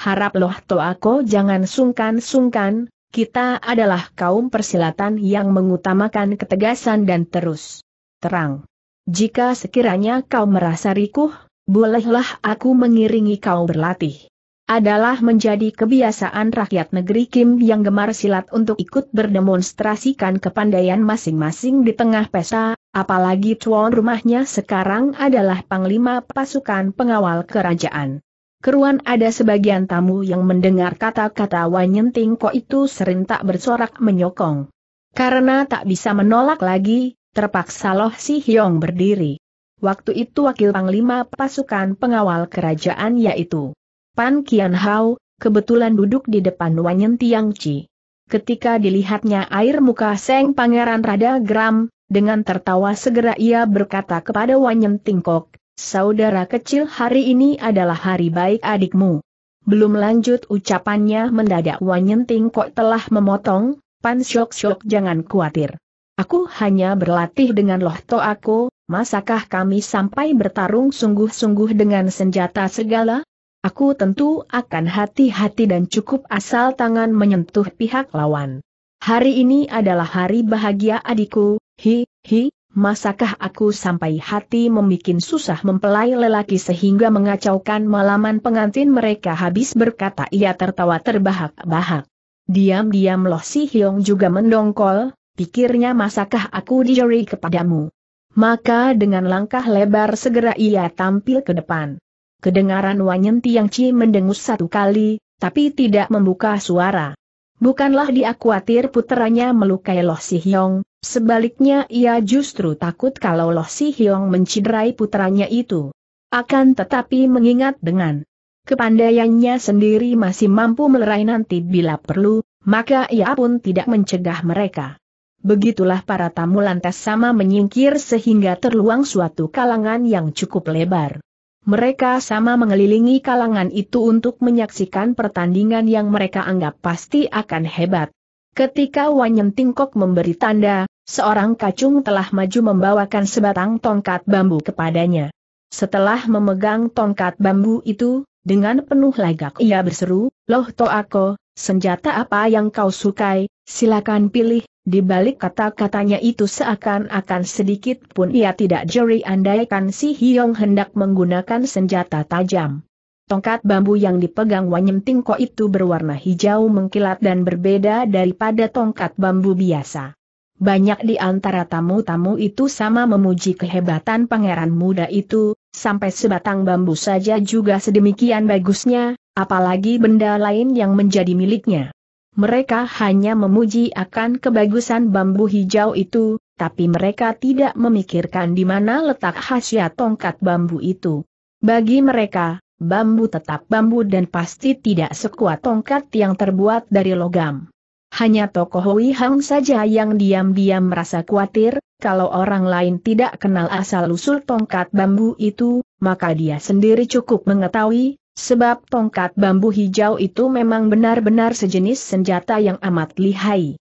Harap loh Toako jangan sungkan-sungkan, kita adalah kaum persilatan yang mengutamakan ketegasan dan terus. Terang. Jika sekiranya kau merasa rikuh, bolehlah aku mengiringi kau berlatih. Adalah menjadi kebiasaan rakyat negeri Kim yang gemar silat untuk ikut berdemonstrasikan kepandaian masing-masing di tengah pesta Apalagi tuan rumahnya sekarang adalah Panglima Pasukan Pengawal Kerajaan. Keruan ada sebagian tamu yang mendengar kata-kata Wanyenting kok itu serentak bersorak menyokong. Karena tak bisa menolak lagi, terpaksa Loh Si Hyong berdiri. Waktu itu wakil panglima pasukan pengawal kerajaan yaitu Pan Kian Hao, kebetulan duduk di depan wanyenting Chi. Ketika dilihatnya air muka Seng Pangeran rada Gram, dengan tertawa segera ia berkata kepada Wanyem Tingkok, Saudara kecil hari ini adalah hari baik adikmu. Belum lanjut ucapannya mendadak Wanyem Tingkok telah memotong, Pan Syok Syok jangan khawatir. Aku hanya berlatih dengan loh to aku, masakah kami sampai bertarung sungguh-sungguh dengan senjata segala? Aku tentu akan hati-hati dan cukup asal tangan menyentuh pihak lawan. Hari ini adalah hari bahagia adikku, Hi, hi, masakah aku sampai hati membuat susah mempelai lelaki sehingga mengacaukan malaman pengantin mereka habis berkata ia tertawa terbahak-bahak. Diam-diam Loh Si Hyong juga mendongkol, pikirnya masakah aku dijeri kepadamu. Maka dengan langkah lebar segera ia tampil ke depan. Kedengaran Wanyen Tiang Chi mendengus satu kali, tapi tidak membuka suara. Bukanlah dia khawatir puteranya melukai Loh Si Hyong, Sebaliknya ia justru takut kalau Loh Si Hiong menciderai putranya itu. Akan tetapi mengingat dengan kepandaiannya sendiri masih mampu melerai nanti bila perlu, maka ia pun tidak mencegah mereka. Begitulah para tamu lantas sama menyingkir sehingga terluang suatu kalangan yang cukup lebar. Mereka sama mengelilingi kalangan itu untuk menyaksikan pertandingan yang mereka anggap pasti akan hebat. Ketika Wanyem Tingkok memberi tanda, seorang kacung telah maju membawakan sebatang tongkat bambu kepadanya. Setelah memegang tongkat bambu itu, dengan penuh lagak ia berseru, Loh Toako, senjata apa yang kau sukai, silakan pilih, di balik kata-katanya itu seakan-akan sedikit pun ia tidak jeri andaikan si Hiong hendak menggunakan senjata tajam. Tongkat bambu yang dipegang Wanyem Tingko itu berwarna hijau mengkilat dan berbeda daripada tongkat bambu biasa. Banyak di antara tamu-tamu itu sama memuji kehebatan pangeran muda itu, sampai sebatang bambu saja juga sedemikian bagusnya, apalagi benda lain yang menjadi miliknya. Mereka hanya memuji akan kebagusan bambu hijau itu, tapi mereka tidak memikirkan di mana letak khasiat tongkat bambu itu. Bagi mereka, bambu tetap bambu dan pasti tidak sekuat tongkat yang terbuat dari logam. Hanya tokoh Hui Hang saja yang diam-diam merasa khawatir, kalau orang lain tidak kenal asal-usul tongkat bambu itu, maka dia sendiri cukup mengetahui, sebab tongkat bambu hijau itu memang benar-benar sejenis senjata yang amat lihai.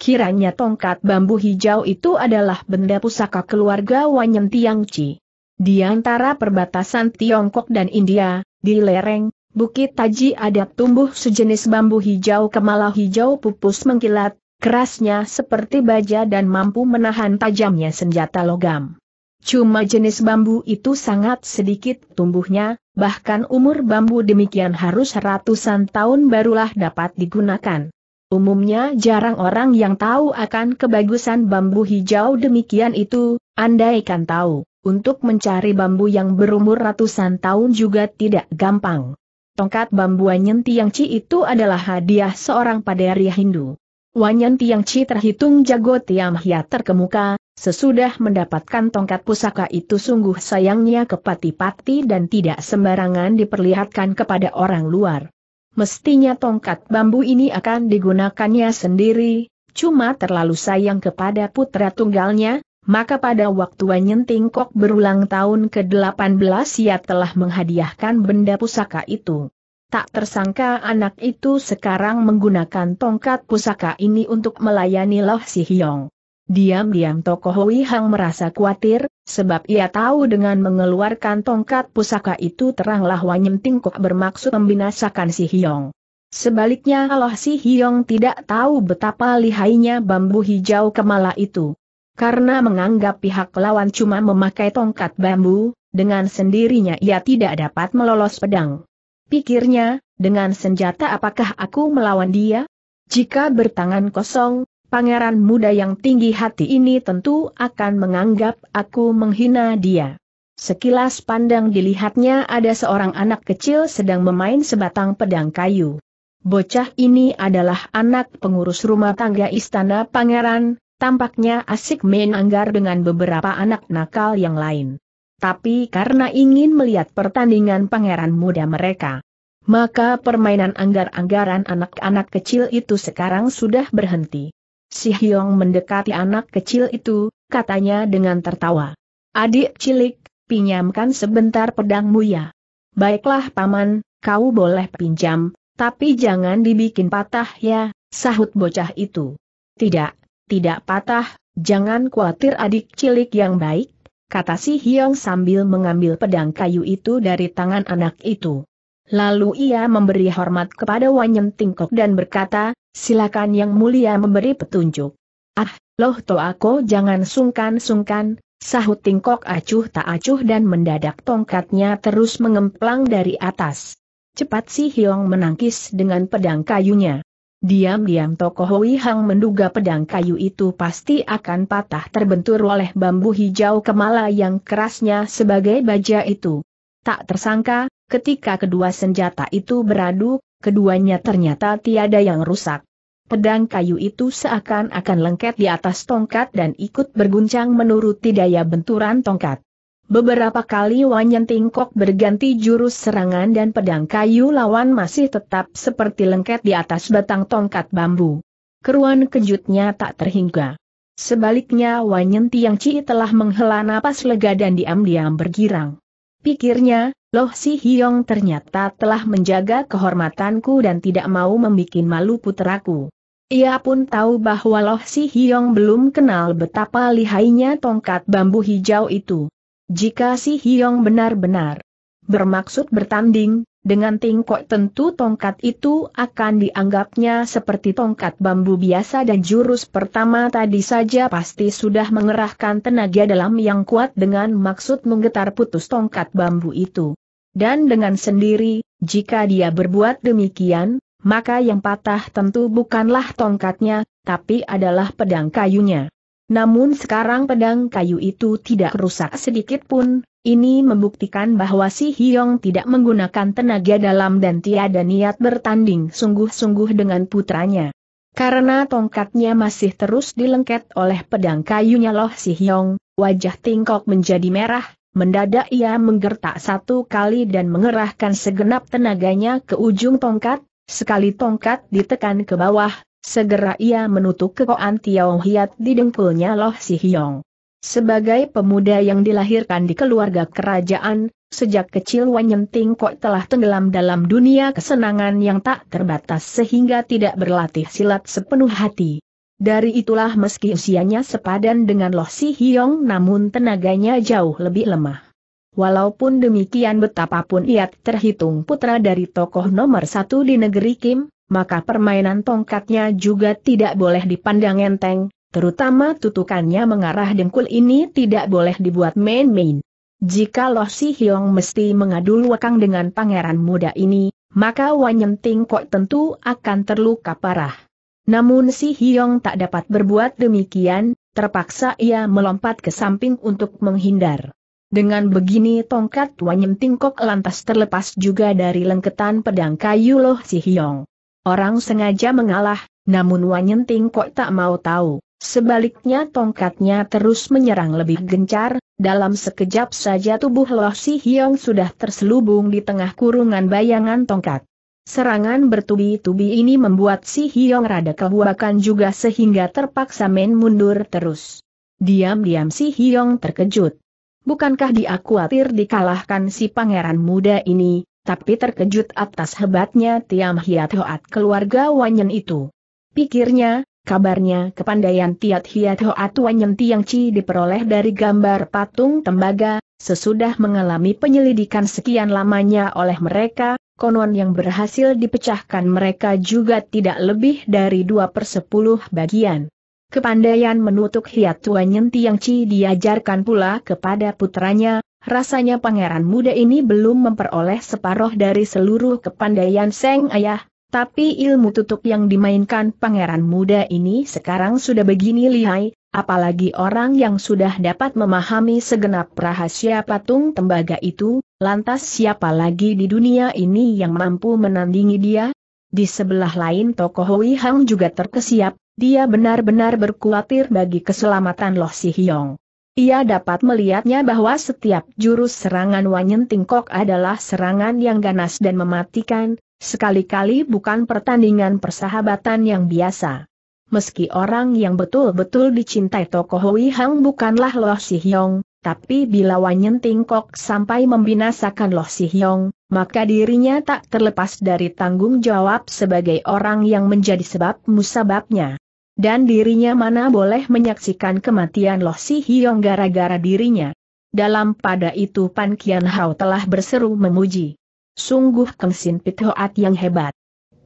Kiranya tongkat bambu hijau itu adalah benda pusaka keluarga Wanyen Tiangci. Di antara perbatasan Tiongkok dan India, di lereng, Bukit Taji ada tumbuh sejenis bambu hijau kemala hijau pupus mengkilat, kerasnya seperti baja dan mampu menahan tajamnya senjata logam. Cuma jenis bambu itu sangat sedikit tumbuhnya, bahkan umur bambu demikian harus ratusan tahun barulah dapat digunakan. Umumnya jarang orang yang tahu akan kebagusan bambu hijau demikian itu, andaikan tahu. Untuk mencari bambu yang berumur ratusan tahun juga tidak gampang. Tongkat bambu Wanyan Tiangci itu adalah hadiah seorang paderi Hindu. Wanyan Tiangci terhitung jago Tiam Hia terkemuka, sesudah mendapatkan tongkat pusaka itu sungguh sayangnya kepati pati dan tidak sembarangan diperlihatkan kepada orang luar. Mestinya tongkat bambu ini akan digunakannya sendiri, cuma terlalu sayang kepada putra tunggalnya, maka pada waktu Wanyen Tingkok berulang tahun ke-18 ia telah menghadiahkan benda pusaka itu. Tak tersangka anak itu sekarang menggunakan tongkat pusaka ini untuk melayani Loh Si Hyong. Diam-diam tokoh Hui Hang merasa khawatir, sebab ia tahu dengan mengeluarkan tongkat pusaka itu teranglah Wanyem Tingkok bermaksud membinasakan Si Hyong. Sebaliknya Loh Si Hyong tidak tahu betapa lihainya bambu hijau kemala itu. Karena menganggap pihak lawan cuma memakai tongkat bambu, dengan sendirinya ia tidak dapat melolos pedang. Pikirnya, dengan senjata apakah aku melawan dia? Jika bertangan kosong, pangeran muda yang tinggi hati ini tentu akan menganggap aku menghina dia. Sekilas pandang dilihatnya ada seorang anak kecil sedang memain sebatang pedang kayu. Bocah ini adalah anak pengurus rumah tangga istana pangeran, Tampaknya asik main anggar dengan beberapa anak nakal yang lain. Tapi karena ingin melihat pertandingan pangeran muda mereka, maka permainan anggar-anggaran anak-anak kecil itu sekarang sudah berhenti. Si Hyong mendekati anak kecil itu, katanya dengan tertawa. Adik cilik, pinjamkan sebentar pedangmu ya. Baiklah paman, kau boleh pinjam, tapi jangan dibikin patah ya, sahut bocah itu. Tidak, tidak patah, jangan khawatir adik cilik yang baik, kata si Hyong sambil mengambil pedang kayu itu dari tangan anak itu. Lalu ia memberi hormat kepada Wanyen Tingkok dan berkata, silakan yang mulia memberi petunjuk. Ah, loh aku jangan sungkan-sungkan, sahut Tingkok acuh tak acuh dan mendadak tongkatnya terus mengemplang dari atas. Cepat si Hyong menangkis dengan pedang kayunya. Diam-diam tokoh Hui Hang menduga pedang kayu itu pasti akan patah terbentur oleh bambu hijau kemala yang kerasnya sebagai baja itu. Tak tersangka, ketika kedua senjata itu beradu, keduanya ternyata tiada yang rusak. Pedang kayu itu seakan-akan lengket di atas tongkat dan ikut berguncang menuruti daya benturan tongkat. Beberapa kali Wan Wanyan Tingkok berganti jurus serangan dan pedang kayu lawan masih tetap seperti lengket di atas batang tongkat bambu. Keruan kejutnya tak terhingga. Sebaliknya Wanyan Tiang Ci telah menghela napas lega dan diam-diam bergirang. Pikirnya, Loh Si Hyong ternyata telah menjaga kehormatanku dan tidak mau membuat malu puteraku. Ia pun tahu bahwa Loh Si Hyong belum kenal betapa lihainya tongkat bambu hijau itu. Jika si Hyong benar-benar bermaksud bertanding, dengan tingkok tentu tongkat itu akan dianggapnya seperti tongkat bambu biasa dan jurus pertama tadi saja pasti sudah mengerahkan tenaga dalam yang kuat dengan maksud menggetar putus tongkat bambu itu. Dan dengan sendiri, jika dia berbuat demikian, maka yang patah tentu bukanlah tongkatnya, tapi adalah pedang kayunya. Namun sekarang pedang kayu itu tidak rusak sedikit pun, ini membuktikan bahwa si Hyong tidak menggunakan tenaga dalam dan tiada niat bertanding sungguh-sungguh dengan putranya. Karena tongkatnya masih terus dilengket oleh pedang kayunya Loh Si Hyong, wajah Tingkok menjadi merah, mendadak ia menggertak satu kali dan mengerahkan segenap tenaganya ke ujung tongkat, sekali tongkat ditekan ke bawah, Segera ia menutup kekoan Tiao Hiat di dengkulnya Loh Si hiong. Sebagai pemuda yang dilahirkan di keluarga kerajaan, sejak kecil Wanyen Tingkok telah tenggelam dalam dunia kesenangan yang tak terbatas sehingga tidak berlatih silat sepenuh hati. Dari itulah meski usianya sepadan dengan Loh Si hiong, namun tenaganya jauh lebih lemah. Walaupun demikian betapapun ia terhitung putra dari tokoh nomor satu di negeri Kim, maka permainan tongkatnya juga tidak boleh dipandang enteng, terutama tutukannya mengarah dengkul ini tidak boleh dibuat main-main. Jika Loh si Hiong mesti mengadu luakang dengan pangeran muda ini, maka Ting Kok tentu akan terluka parah. Namun si Hiong tak dapat berbuat demikian, terpaksa ia melompat ke samping untuk menghindar. Dengan begini tongkat Wanyem Tingkok lantas terlepas juga dari lengketan pedang kayu Loh Si Hiong. Orang sengaja mengalah, namun Wanyenting kok tak mau tahu. Sebaliknya tongkatnya terus menyerang lebih gencar, dalam sekejap saja tubuh Loh Si Hyong sudah terselubung di tengah kurungan bayangan tongkat. Serangan bertubi-tubi ini membuat Si Hyong rada kebuakan juga sehingga terpaksa main mundur terus. Diam-diam Si Hyong terkejut. Bukankah dia khawatir dikalahkan si pangeran muda ini, tapi terkejut atas hebatnya Tiam Hiat Hoat keluarga Wanyen itu. Pikirnya, kabarnya kepandaian Tiat Hiat Hoat Wanyen Tiang Ci diperoleh dari gambar patung tembaga, sesudah mengalami penyelidikan sekian lamanya oleh mereka, konon yang berhasil dipecahkan mereka juga tidak lebih dari 2 per 10 bagian. Kepandaian menutup hiat Wanyen Tiang Ci diajarkan pula kepada putranya, Rasanya pangeran muda ini belum memperoleh separoh dari seluruh kepandaian Seng Ayah, tapi ilmu tutup yang dimainkan pangeran muda ini sekarang sudah begini lihai, apalagi orang yang sudah dapat memahami segenap rahasia patung tembaga itu, lantas siapa lagi di dunia ini yang mampu menandingi dia? Di sebelah lain tokoh Hui Hang juga terkesiap, dia benar-benar berkhawatir bagi keselamatan Loh Si Hyong. Ia dapat melihatnya bahwa setiap jurus serangan Wanyen Tingkok adalah serangan yang ganas dan mematikan, sekali-kali bukan pertandingan persahabatan yang biasa. Meski orang yang betul-betul dicintai tokoh Hui Hang bukanlah Loh Si Hyong, tapi bila Wanyen Tingkok sampai membinasakan Loh Si Hyong, maka dirinya tak terlepas dari tanggung jawab sebagai orang yang menjadi sebab musababnya. Dan dirinya mana boleh menyaksikan kematian Loh Si Hiong gara-gara dirinya. Dalam pada itu Pan Kian Hao telah berseru memuji. Sungguh Keng Sin Pit Hoat yang hebat.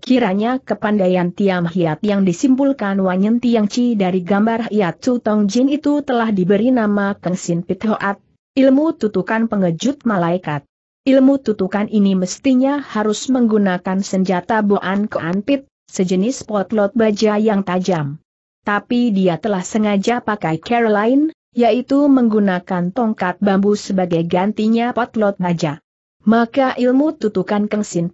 Kiranya kepandaian Tiam Hiat yang disimpulkan Wanyen Tiang Chi dari gambar Hiat Chu Tong Jin itu telah diberi nama Keng Sin Pit Hoat, ilmu tutukan pengejut malaikat. Ilmu tutukan ini mestinya harus menggunakan senjata Boan pit sejenis potlot baja yang tajam. Tapi dia telah sengaja pakai Caroline, yaitu menggunakan tongkat bambu sebagai gantinya potlot baja. Maka ilmu tutukan Keng Sin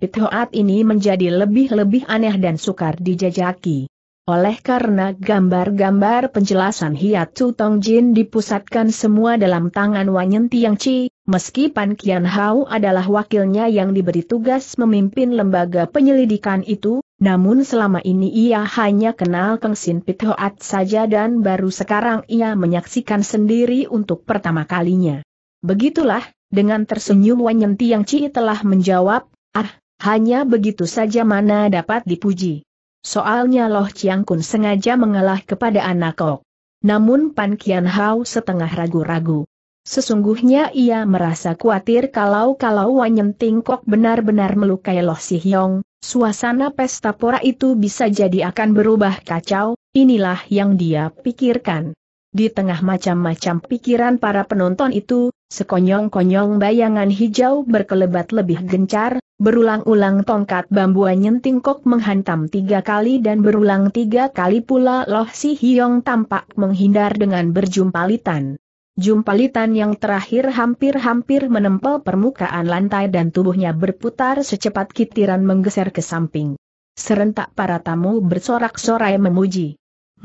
ini menjadi lebih-lebih aneh dan sukar dijajaki. Oleh karena gambar-gambar penjelasan Hiat Tu Tong Jin dipusatkan semua dalam tangan Wanyen Tiang Chi, meski Pan Kian Hao adalah wakilnya yang diberi tugas memimpin lembaga penyelidikan itu, namun selama ini ia hanya kenal Keng Sin Pit Hoat saja dan baru sekarang ia menyaksikan sendiri untuk pertama kalinya. Begitulah, dengan tersenyum Wanyen Tiang Chi telah menjawab, ah, hanya begitu saja mana dapat dipuji. Soalnya Loh Chiang Kun sengaja mengalah kepada anak Kok. Namun Pan Kian Hao setengah ragu-ragu. Sesungguhnya ia merasa khawatir kalau-kalau Wanyen Kok benar-benar melukai Loh Si Hyong, suasana pesta pora itu bisa jadi akan berubah kacau, inilah yang dia pikirkan. Di tengah macam-macam pikiran para penonton itu, Sekonyong-konyong bayangan hijau berkelebat lebih gencar, berulang-ulang tongkat bambu nyenting kok menghantam tiga kali dan berulang tiga kali pula Loh Si Hiong tampak menghindar dengan berjumpalitan. Jumpalitan yang terakhir hampir-hampir menempel permukaan lantai dan tubuhnya berputar secepat kitiran menggeser ke samping. Serentak para tamu bersorak-sorai memuji.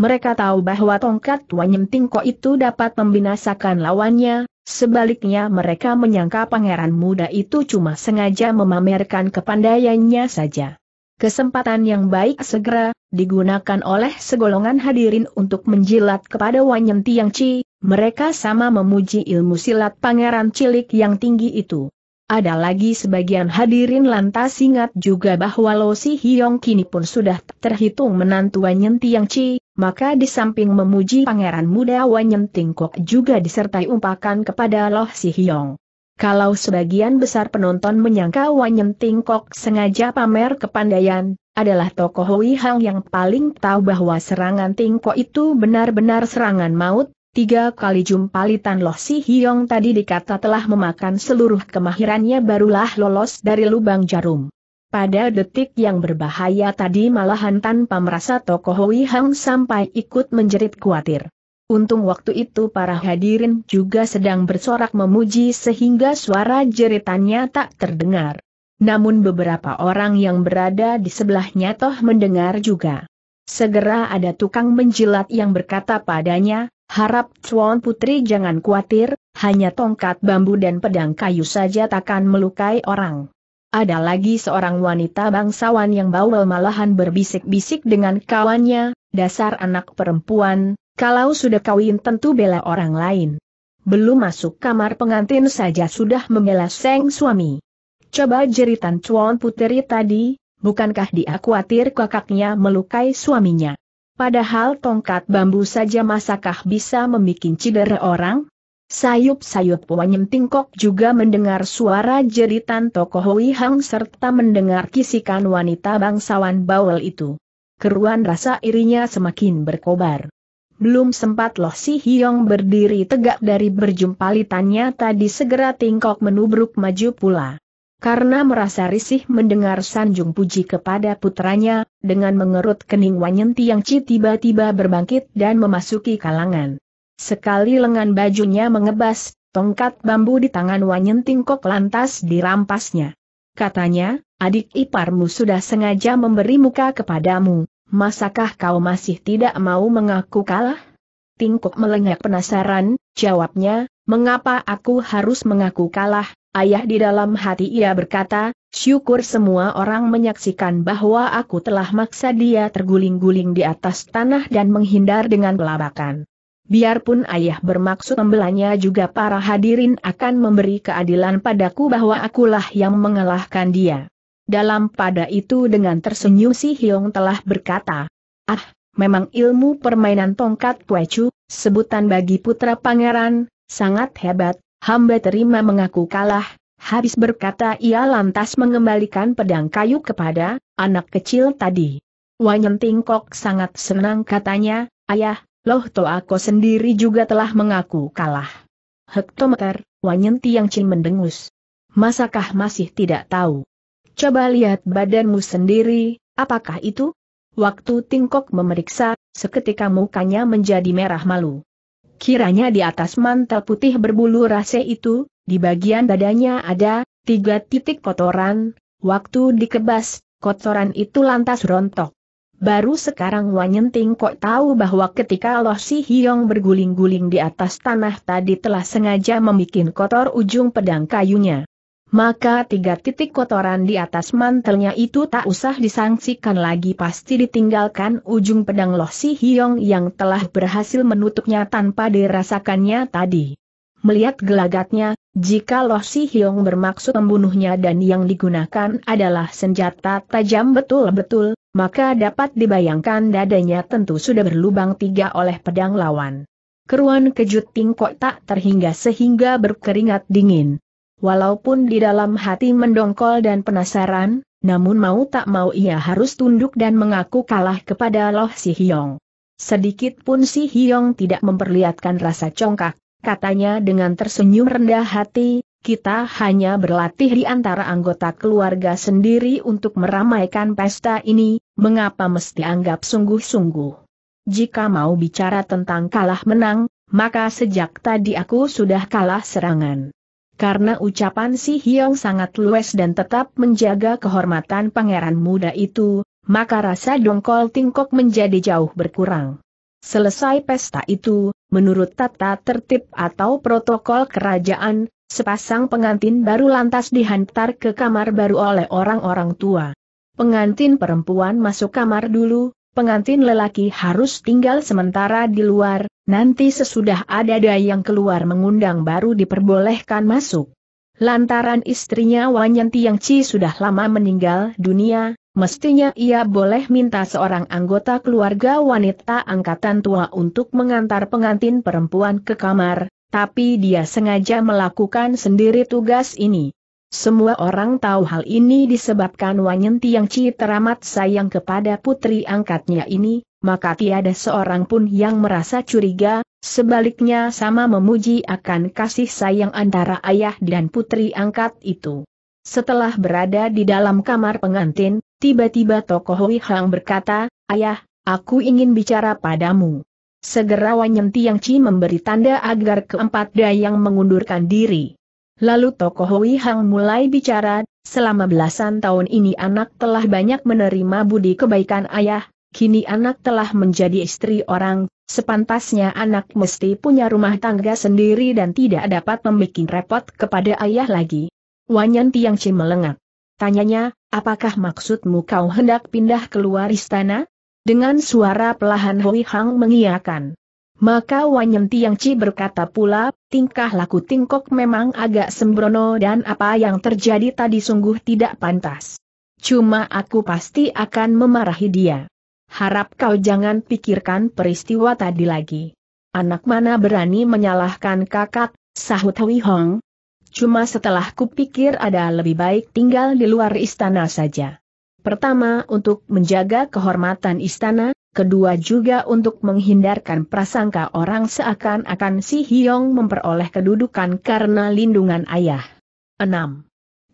Mereka tahu bahwa tongkat Wanyem Tingko itu dapat membinasakan lawannya, Sebaliknya mereka menyangka pangeran muda itu cuma sengaja memamerkan kepandaiannya saja. Kesempatan yang baik segera, digunakan oleh segolongan hadirin untuk menjilat kepada Tiang Chi, mereka sama memuji ilmu silat pangeran cilik yang tinggi itu. Ada lagi sebagian hadirin lantas ingat juga bahwa Lo Si Hiong kini pun sudah terhitung menantu Wanyenti Yang Chi, maka di samping memuji pangeran muda Wanyenting Kok juga disertai umpakan kepada Lo Si Hiong. Kalau sebagian besar penonton menyangka Wanyenting Kok sengaja pamer kepandaian, adalah tokoh Wihang yang paling tahu bahwa serangan Tingko itu benar-benar serangan maut, Tiga kali jumpa Litan Loh Si hiong tadi dikata telah memakan seluruh kemahirannya barulah lolos dari lubang jarum. Pada detik yang berbahaya tadi malahan tanpa merasa tokoh Hui Hang sampai ikut menjerit khawatir. Untung waktu itu para hadirin juga sedang bersorak memuji sehingga suara jeritannya tak terdengar. Namun beberapa orang yang berada di sebelahnya toh mendengar juga. Segera ada tukang menjilat yang berkata padanya, Harap Cuan Putri jangan khawatir, hanya tongkat bambu dan pedang kayu saja takkan melukai orang. Ada lagi seorang wanita bangsawan yang bawel malahan berbisik-bisik dengan kawannya, dasar anak perempuan, kalau sudah kawin tentu bela orang lain. Belum masuk kamar pengantin saja sudah membela seng suami. Coba jeritan cuan Putri tadi, bukankah dia khawatir kakaknya melukai suaminya? Padahal tongkat bambu saja masakah bisa memikin cedera orang? Sayup-sayup Wanyem Tingkok juga mendengar suara jeritan tokoh Hui Hang serta mendengar kisikan wanita bangsawan bawel itu. Keruan rasa irinya semakin berkobar. Belum sempat Loh Si Hiong berdiri tegak dari berjumpalitannya tadi segera Tingkok menubruk maju pula karena merasa risih mendengar sanjung puji kepada putranya, dengan mengerut kening Wanyenti yang Ci tiba-tiba berbangkit dan memasuki kalangan. Sekali lengan bajunya mengebas, tongkat bambu di tangan Wanyenting kok lantas dirampasnya. Katanya, adik iparmu sudah sengaja memberi muka kepadamu, masakah kau masih tidak mau mengaku kalah? Tingkok melengak penasaran, jawabnya, mengapa aku harus mengaku kalah, Ayah di dalam hati ia berkata, syukur semua orang menyaksikan bahwa aku telah maksa dia terguling-guling di atas tanah dan menghindar dengan pelabakan. Biarpun ayah bermaksud membelanya juga para hadirin akan memberi keadilan padaku bahwa akulah yang mengalahkan dia. Dalam pada itu dengan tersenyum si Hiong telah berkata, Ah, memang ilmu permainan tongkat puecu, sebutan bagi putra pangeran, sangat hebat, Hamba terima mengaku kalah, habis berkata ia lantas mengembalikan pedang kayu kepada anak kecil tadi. Wanyen Tingkok sangat senang katanya, ayah, loh to aku sendiri juga telah mengaku kalah. Hektometer, Wanyen Tiang Chin mendengus. Masakah masih tidak tahu? Coba lihat badanmu sendiri, apakah itu? Waktu Tingkok memeriksa, seketika mukanya menjadi merah malu. Kiranya di atas mantel putih berbulu rase itu, di bagian dadanya ada, tiga titik kotoran, waktu dikebas, kotoran itu lantas rontok. Baru sekarang Wanyenting kok tahu bahwa ketika Loh Si Hiong berguling-guling di atas tanah tadi telah sengaja membuat kotor ujung pedang kayunya maka tiga titik kotoran di atas mantelnya itu tak usah disangsikan lagi pasti ditinggalkan ujung pedang Loh Si Hiong yang telah berhasil menutupnya tanpa dirasakannya tadi. Melihat gelagatnya, jika Loh Si Hiong bermaksud membunuhnya dan yang digunakan adalah senjata tajam betul-betul, maka dapat dibayangkan dadanya tentu sudah berlubang tiga oleh pedang lawan. Keruan kejut tingkok tak terhingga sehingga berkeringat dingin. Walaupun di dalam hati mendongkol dan penasaran, namun mau tak mau ia harus tunduk dan mengaku kalah kepada Loh Si Hyong. Sedikit pun Si Hyong tidak memperlihatkan rasa congkak, katanya dengan tersenyum rendah hati, kita hanya berlatih di antara anggota keluarga sendiri untuk meramaikan pesta ini, mengapa mesti anggap sungguh-sungguh? Jika mau bicara tentang kalah menang, maka sejak tadi aku sudah kalah serangan. Karena ucapan si Hiong sangat luas dan tetap menjaga kehormatan pangeran muda itu, maka rasa dongkol tingkok menjadi jauh berkurang. Selesai pesta itu, menurut tata tertib atau protokol kerajaan, sepasang pengantin baru lantas dihantar ke kamar baru oleh orang-orang tua. Pengantin perempuan masuk kamar dulu, pengantin lelaki harus tinggal sementara di luar, Nanti sesudah ada daya yang keluar mengundang baru diperbolehkan masuk. Lantaran istrinya Wanyan yang Chi sudah lama meninggal dunia, mestinya ia boleh minta seorang anggota keluarga wanita angkatan tua untuk mengantar pengantin perempuan ke kamar, tapi dia sengaja melakukan sendiri tugas ini. Semua orang tahu hal ini disebabkan Wanyan yang Chi teramat sayang kepada putri angkatnya ini, maka tiada seorang pun yang merasa curiga, sebaliknya sama memuji akan kasih sayang antara ayah dan putri angkat itu. Setelah berada di dalam kamar pengantin, tiba-tiba tokoh Hang berkata, Ayah, aku ingin bicara padamu. Segera Wanyan Chi memberi tanda agar keempat dayang mengundurkan diri. Lalu tokoh Hang mulai bicara, selama belasan tahun ini anak telah banyak menerima budi kebaikan ayah, kini anak telah menjadi istri orang, sepantasnya anak mesti punya rumah tangga sendiri dan tidak dapat membuat repot kepada ayah lagi. Wanyan Tiang Chi melengak. Tanyanya, apakah maksudmu kau hendak pindah keluar istana? Dengan suara pelahan Hui Hang mengiakan. Maka Wanyan Tiang Chi berkata pula, tingkah laku Tingkok memang agak sembrono dan apa yang terjadi tadi sungguh tidak pantas. Cuma aku pasti akan memarahi dia harap kau jangan pikirkan peristiwa tadi lagi. Anak mana berani menyalahkan kakak, sahut Hui Hong. Cuma setelah kupikir ada lebih baik tinggal di luar istana saja. Pertama untuk menjaga kehormatan istana, kedua juga untuk menghindarkan prasangka orang seakan-akan si Hyong memperoleh kedudukan karena lindungan ayah. 6.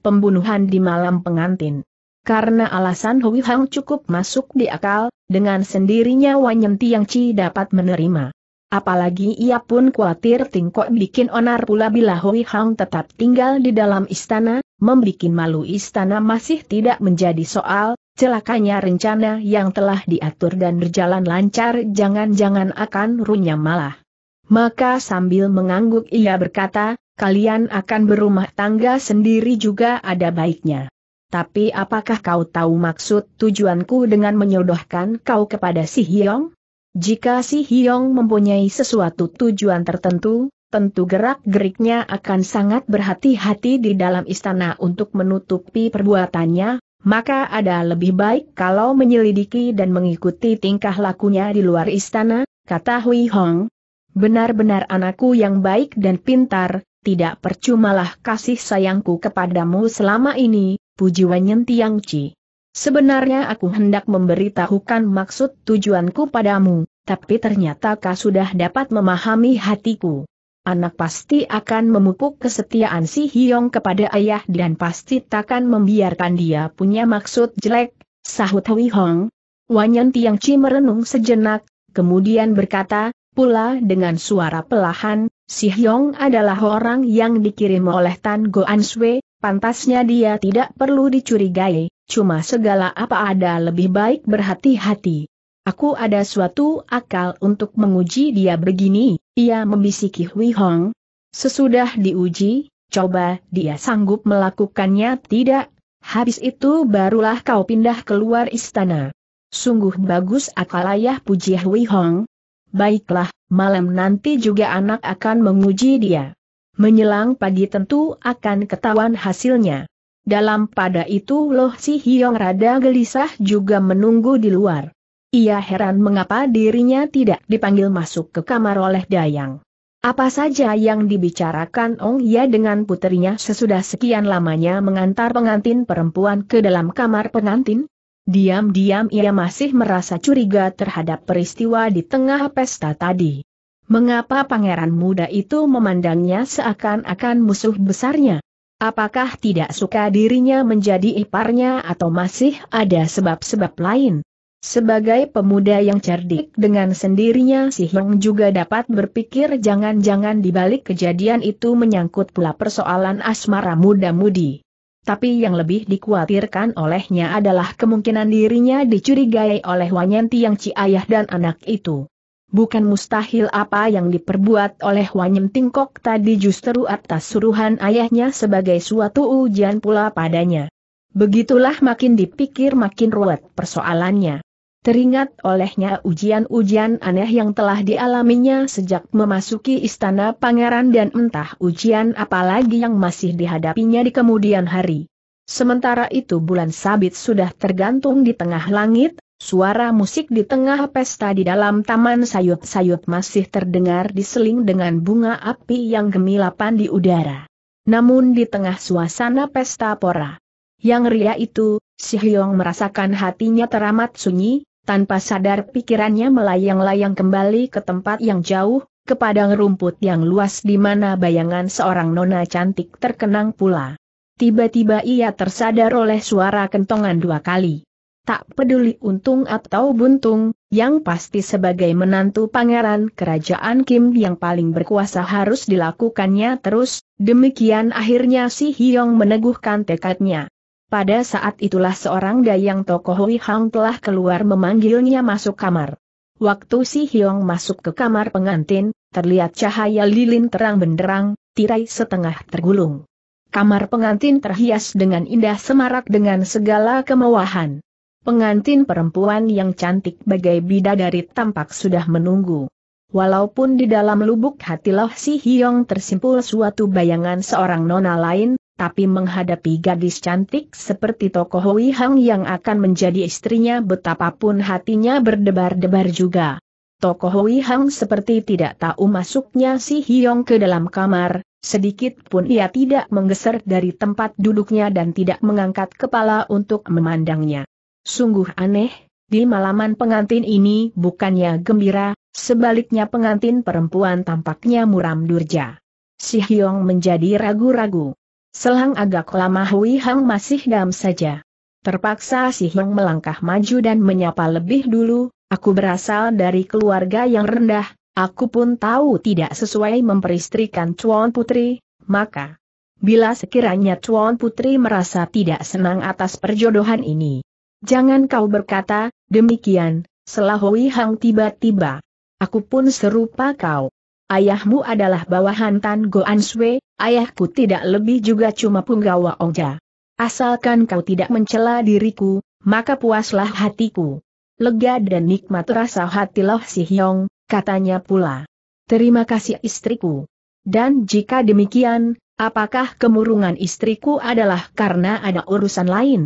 Pembunuhan di malam pengantin karena alasan Hui Hang cukup masuk di akal, dengan sendirinya Yen Tiang Chi dapat menerima. Apalagi ia pun khawatir Tingkok bikin onar pula bila Hui Hang tetap tinggal di dalam istana, membikin malu istana masih tidak menjadi soal, celakanya rencana yang telah diatur dan berjalan lancar jangan-jangan akan runyam malah. Maka sambil mengangguk ia berkata, kalian akan berumah tangga sendiri juga ada baiknya. Tapi apakah kau tahu maksud tujuanku dengan menyodohkan kau kepada si Hyong? Jika si Hyong mempunyai sesuatu tujuan tertentu, tentu gerak-geriknya akan sangat berhati-hati di dalam istana untuk menutupi perbuatannya, maka ada lebih baik kalau menyelidiki dan mengikuti tingkah lakunya di luar istana, kata Hui Hong. Benar-benar anakku yang baik dan pintar, tidak percumalah kasih sayangku kepadamu selama ini, puji Wanyen Tiang Chi. Sebenarnya aku hendak memberitahukan maksud tujuanku padamu, tapi ternyata kau sudah dapat memahami hatiku. Anak pasti akan memupuk kesetiaan si Hiong kepada ayah dan pasti takkan membiarkan dia punya maksud jelek, sahut Hui Hong. Wanyan Tiang Chi merenung sejenak, kemudian berkata, pula dengan suara pelahan, Si Hiong adalah orang yang dikirim oleh Tan Goan Sui Pantasnya dia tidak perlu dicurigai, cuma segala apa ada lebih baik berhati-hati. Aku ada suatu akal untuk menguji dia begini, ia membisiki Hui Hong. Sesudah diuji, coba dia sanggup melakukannya tidak, habis itu barulah kau pindah keluar istana. Sungguh bagus akal ayah puji Hui Hong. Baiklah, malam nanti juga anak akan menguji dia. Menyelang pagi tentu akan ketahuan hasilnya. Dalam pada itu Loh Si Hiong rada gelisah juga menunggu di luar. Ia heran mengapa dirinya tidak dipanggil masuk ke kamar oleh Dayang. Apa saja yang dibicarakan Ong Ya dengan putrinya sesudah sekian lamanya mengantar pengantin perempuan ke dalam kamar pengantin? Diam-diam ia masih merasa curiga terhadap peristiwa di tengah pesta tadi. Mengapa pangeran muda itu memandangnya seakan-akan musuh besarnya? Apakah tidak suka dirinya menjadi iparnya atau masih ada sebab-sebab lain? Sebagai pemuda yang cerdik dengan sendirinya si Hong juga dapat berpikir jangan-jangan dibalik kejadian itu menyangkut pula persoalan asmara muda-mudi. Tapi yang lebih dikhawatirkan olehnya adalah kemungkinan dirinya dicurigai oleh Wanyanti yang ciayah dan anak itu bukan mustahil apa yang diperbuat oleh Wanyem Tingkok tadi justru atas suruhan ayahnya sebagai suatu ujian pula padanya. Begitulah makin dipikir makin ruwet persoalannya. Teringat olehnya ujian-ujian aneh yang telah dialaminya sejak memasuki istana pangeran dan entah ujian apalagi yang masih dihadapinya di kemudian hari. Sementara itu bulan sabit sudah tergantung di tengah langit, Suara musik di tengah pesta di dalam taman sayut-sayut masih terdengar diseling dengan bunga api yang gemilapan di udara. Namun di tengah suasana pesta pora yang ria itu, si Hyong merasakan hatinya teramat sunyi, tanpa sadar pikirannya melayang-layang kembali ke tempat yang jauh, ke padang rumput yang luas di mana bayangan seorang nona cantik terkenang pula. Tiba-tiba ia tersadar oleh suara kentongan dua kali tak peduli untung atau buntung, yang pasti sebagai menantu pangeran kerajaan Kim yang paling berkuasa harus dilakukannya terus, demikian akhirnya si Hyong meneguhkan tekadnya. Pada saat itulah seorang dayang tokoh Hui Hang telah keluar memanggilnya masuk kamar. Waktu si Hyong masuk ke kamar pengantin, terlihat cahaya lilin terang benderang, tirai setengah tergulung. Kamar pengantin terhias dengan indah semarak dengan segala kemewahan. Pengantin perempuan yang cantik bagai bidadari tampak sudah menunggu. Walaupun di dalam lubuk hati Loh Si Hyong tersimpul suatu bayangan seorang nona lain, tapi menghadapi gadis cantik seperti tokoh Hui Hang yang akan menjadi istrinya betapapun hatinya berdebar-debar juga. Tokoh Hui Hang seperti tidak tahu masuknya Si Hyong ke dalam kamar, sedikit pun ia tidak menggeser dari tempat duduknya dan tidak mengangkat kepala untuk memandangnya. Sungguh aneh, di malaman pengantin ini bukannya gembira, sebaliknya pengantin perempuan tampaknya muram durja. Si Hyong menjadi ragu-ragu. Selang agak lama Hui Hang masih dam saja. Terpaksa Si Hyong melangkah maju dan menyapa lebih dulu, aku berasal dari keluarga yang rendah, aku pun tahu tidak sesuai memperistrikan Chuan Putri, maka... Bila sekiranya Chuan Putri merasa tidak senang atas perjodohan ini, Jangan kau berkata, demikian, Selahui Hang tiba-tiba. Aku pun serupa kau. Ayahmu adalah bawahan Tan Goan Sui, ayahku tidak lebih juga cuma punggawa Ongja. Asalkan kau tidak mencela diriku, maka puaslah hatiku. Lega dan nikmat rasa hati Loh Si Hyong, katanya pula. Terima kasih istriku. Dan jika demikian, apakah kemurungan istriku adalah karena ada urusan lain?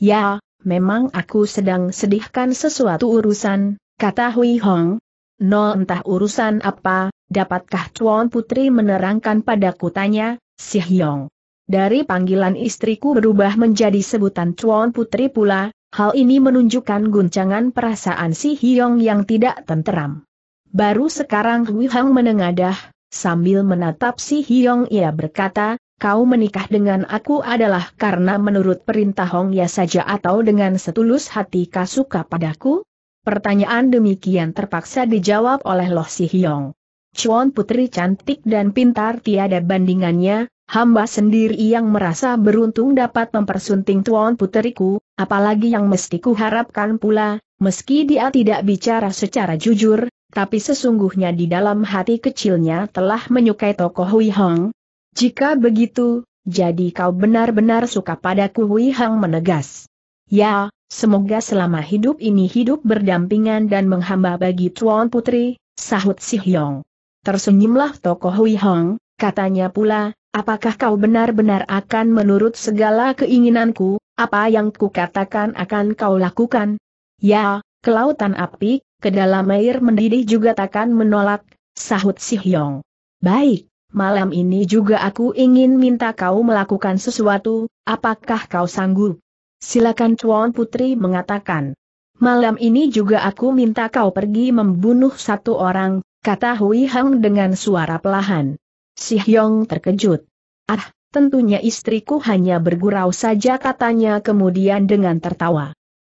Ya, memang aku sedang sedihkan sesuatu urusan, kata Hui Hong. No entah urusan apa, dapatkah Chuan Putri menerangkan padaku tanya, si Hyong. Dari panggilan istriku berubah menjadi sebutan Chuan Putri pula, hal ini menunjukkan guncangan perasaan si Hyong yang tidak tenteram. Baru sekarang Hui Hong menengadah, sambil menatap si Hyong ia berkata, kau menikah dengan aku adalah karena menurut perintah Hong Ya saja atau dengan setulus hati kau suka padaku? Pertanyaan demikian terpaksa dijawab oleh Loh Si Hyong. Chuan putri cantik dan pintar tiada bandingannya, hamba sendiri yang merasa beruntung dapat mempersunting Chuan puteriku, apalagi yang mesti kuharapkan pula, meski dia tidak bicara secara jujur, tapi sesungguhnya di dalam hati kecilnya telah menyukai tokoh Hui Hong, jika begitu, jadi kau benar-benar suka padaku Hui Hang menegas. Ya, semoga selama hidup ini hidup berdampingan dan menghamba bagi Tuan Putri, sahut Si Hyong. Tersenyumlah tokoh Hui Hong, katanya pula, apakah kau benar-benar akan menurut segala keinginanku, apa yang kukatakan akan kau lakukan? Ya, kelautan api, ke dalam air mendidih juga takkan menolak, sahut Si Hyong. Baik, malam ini juga aku ingin minta kau melakukan sesuatu, apakah kau sanggup? Silakan Chuan Putri mengatakan. Malam ini juga aku minta kau pergi membunuh satu orang, kata Hui Hang dengan suara pelahan. Si Hyong terkejut. Ah, tentunya istriku hanya bergurau saja katanya kemudian dengan tertawa.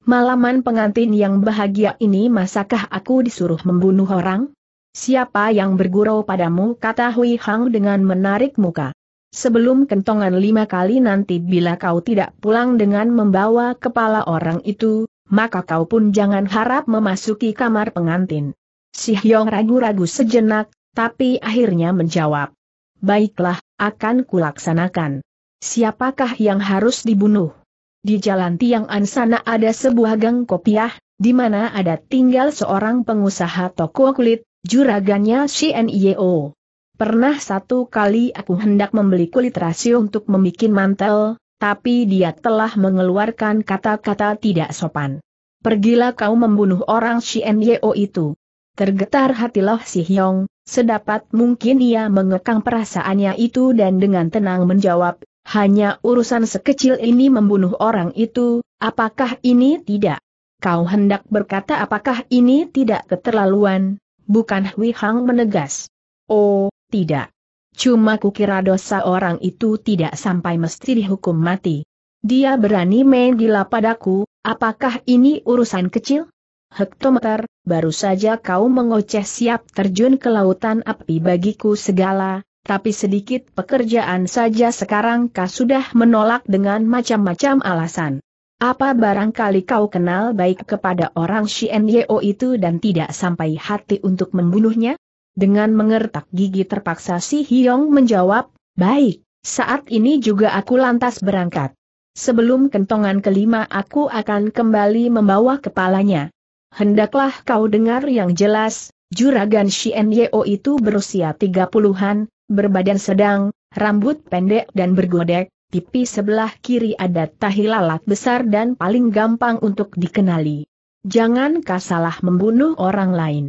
Malaman pengantin yang bahagia ini masakah aku disuruh membunuh orang? Siapa yang bergurau padamu kata Hui Hang dengan menarik muka. Sebelum kentongan lima kali nanti bila kau tidak pulang dengan membawa kepala orang itu, maka kau pun jangan harap memasuki kamar pengantin. Si Hyong ragu-ragu sejenak, tapi akhirnya menjawab. Baiklah, akan kulaksanakan. Siapakah yang harus dibunuh? Di jalan Tiang An sana ada sebuah gang kopiah, di mana ada tinggal seorang pengusaha toko kulit, Juragannya NIO. E Pernah satu kali aku hendak membeli kulit rasio untuk membuat mantel, tapi dia telah mengeluarkan kata-kata tidak sopan. Pergilah kau membunuh orang NIO e itu. Tergetar hatilah si Hyong, sedapat mungkin ia mengekang perasaannya itu dan dengan tenang menjawab, hanya urusan sekecil ini membunuh orang itu, apakah ini tidak? Kau hendak berkata apakah ini tidak keterlaluan, Bukan Hui Hang menegas. Oh, tidak. Cuma kukira dosa orang itu tidak sampai mesti dihukum mati. Dia berani main gila padaku, apakah ini urusan kecil? Hektometer, baru saja kau mengoceh siap terjun ke lautan api bagiku segala, tapi sedikit pekerjaan saja sekarang kau sudah menolak dengan macam-macam alasan. Apa barangkali kau kenal baik kepada orang Shien Yeo itu dan tidak sampai hati untuk membunuhnya? Dengan mengertak gigi terpaksa si Hyong menjawab, baik, saat ini juga aku lantas berangkat. Sebelum kentongan kelima aku akan kembali membawa kepalanya. Hendaklah kau dengar yang jelas, juragan Shien Yeo itu berusia tiga puluhan, berbadan sedang, rambut pendek dan bergodek, pipi sebelah kiri ada tahi lalat besar dan paling gampang untuk dikenali. Jangan salah membunuh orang lain.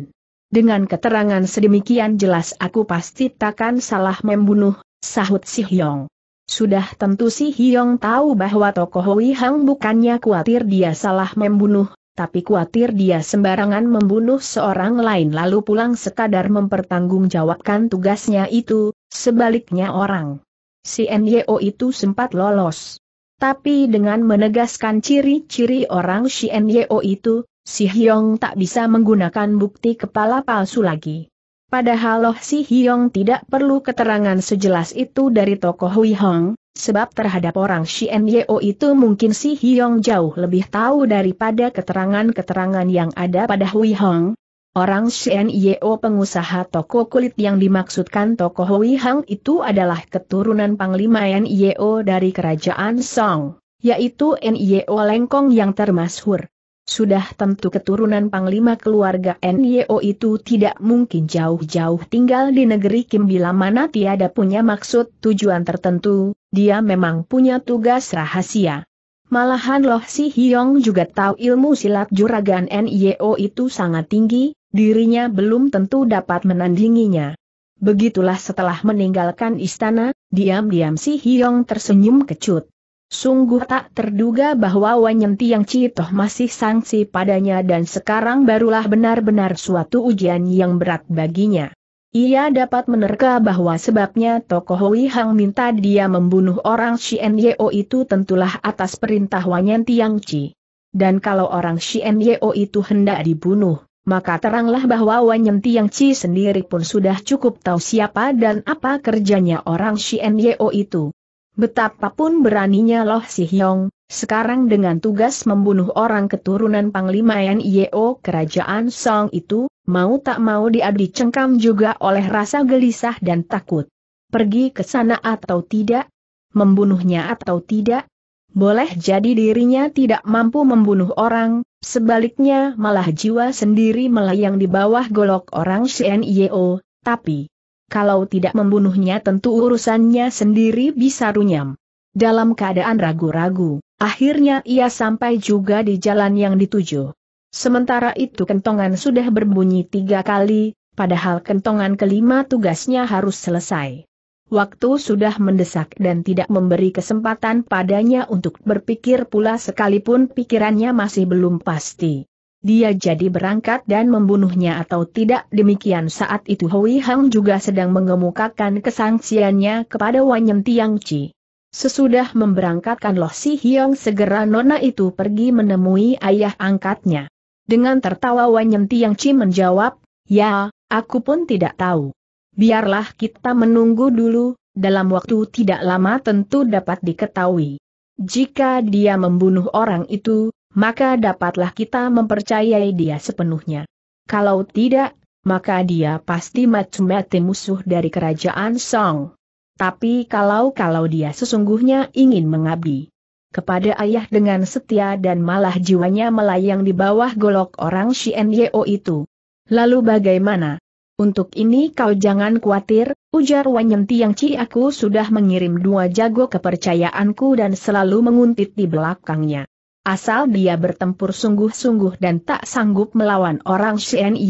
Dengan keterangan sedemikian jelas aku pasti takkan salah membunuh, sahut Si Hyong. Sudah tentu Si Hyong tahu bahwa tokoh Wei Hang bukannya khawatir dia salah membunuh, tapi khawatir dia sembarangan membunuh seorang lain lalu pulang sekadar mempertanggungjawabkan tugasnya itu, sebaliknya orang si NYO itu sempat lolos. Tapi dengan menegaskan ciri-ciri orang si NYO itu, si Hyong tak bisa menggunakan bukti kepala palsu lagi. Padahal Loh Si Hyong tidak perlu keterangan sejelas itu dari tokoh Hui Hong, sebab terhadap orang Si Nyo itu mungkin Si Hyong jauh lebih tahu daripada keterangan-keterangan yang ada pada Hui Hong, Orang Shen Yeo pengusaha toko kulit yang dimaksudkan toko Hui Hang itu adalah keturunan Panglima Yeo dari Kerajaan Song, yaitu Yeo Lengkong yang termasyhur. Sudah tentu keturunan Panglima keluarga Yeo itu tidak mungkin jauh-jauh tinggal di negeri Kim bila mana tiada punya maksud tujuan tertentu, dia memang punya tugas rahasia. Malahan Loh Si Hyong juga tahu ilmu silat juragan NIO itu sangat tinggi, dirinya belum tentu dapat menandinginya. Begitulah setelah meninggalkan istana, diam-diam si Hiong tersenyum kecut. Sungguh tak terduga bahwa Wanyenti yang Citoh masih sangsi padanya dan sekarang barulah benar-benar suatu ujian yang berat baginya. Ia dapat menerka bahwa sebabnya tokoh Wei Hang minta dia membunuh orang Shien Yeo itu tentulah atas perintah Wanyenti yang Ci. Dan kalau orang Shien Yeo itu hendak dibunuh, maka teranglah bahwa Wanyem Tiang Chi sendiri pun sudah cukup tahu siapa dan apa kerjanya orang Xian Yeo itu. Betapapun beraninya Loh Si Hyong, sekarang dengan tugas membunuh orang keturunan Panglima Yeo kerajaan Song itu, mau tak mau dia dicengkam juga oleh rasa gelisah dan takut. Pergi ke sana atau tidak? Membunuhnya atau tidak? Boleh jadi dirinya tidak mampu membunuh orang, sebaliknya malah jiwa sendiri melayang di bawah golok orang Yeo, tapi kalau tidak membunuhnya tentu urusannya sendiri bisa runyam. Dalam keadaan ragu-ragu, akhirnya ia sampai juga di jalan yang dituju. Sementara itu kentongan sudah berbunyi tiga kali, padahal kentongan kelima tugasnya harus selesai. Waktu sudah mendesak dan tidak memberi kesempatan padanya untuk berpikir pula sekalipun pikirannya masih belum pasti. Dia jadi berangkat dan membunuhnya atau tidak demikian saat itu Hui Hang juga sedang mengemukakan kesangsiannya kepada Wanyem Tiang Chi. Sesudah memberangkatkan Loh Si Hiong segera Nona itu pergi menemui ayah angkatnya. Dengan tertawa Wanyem Tiang Chi menjawab, Ya, aku pun tidak tahu. Biarlah kita menunggu dulu, dalam waktu tidak lama tentu dapat diketahui. Jika dia membunuh orang itu, maka dapatlah kita mempercayai dia sepenuhnya. Kalau tidak, maka dia pasti macam mati musuh dari kerajaan Song. Tapi kalau-kalau dia sesungguhnya ingin mengabdi kepada ayah dengan setia dan malah jiwanya melayang di bawah golok orang Xianyeo itu. Lalu bagaimana? Untuk ini kau jangan khawatir, ujar Wanyenti yang Ci aku sudah mengirim dua jago kepercayaanku dan selalu menguntit di belakangnya. Asal dia bertempur sungguh-sungguh dan tak sanggup melawan orang Shen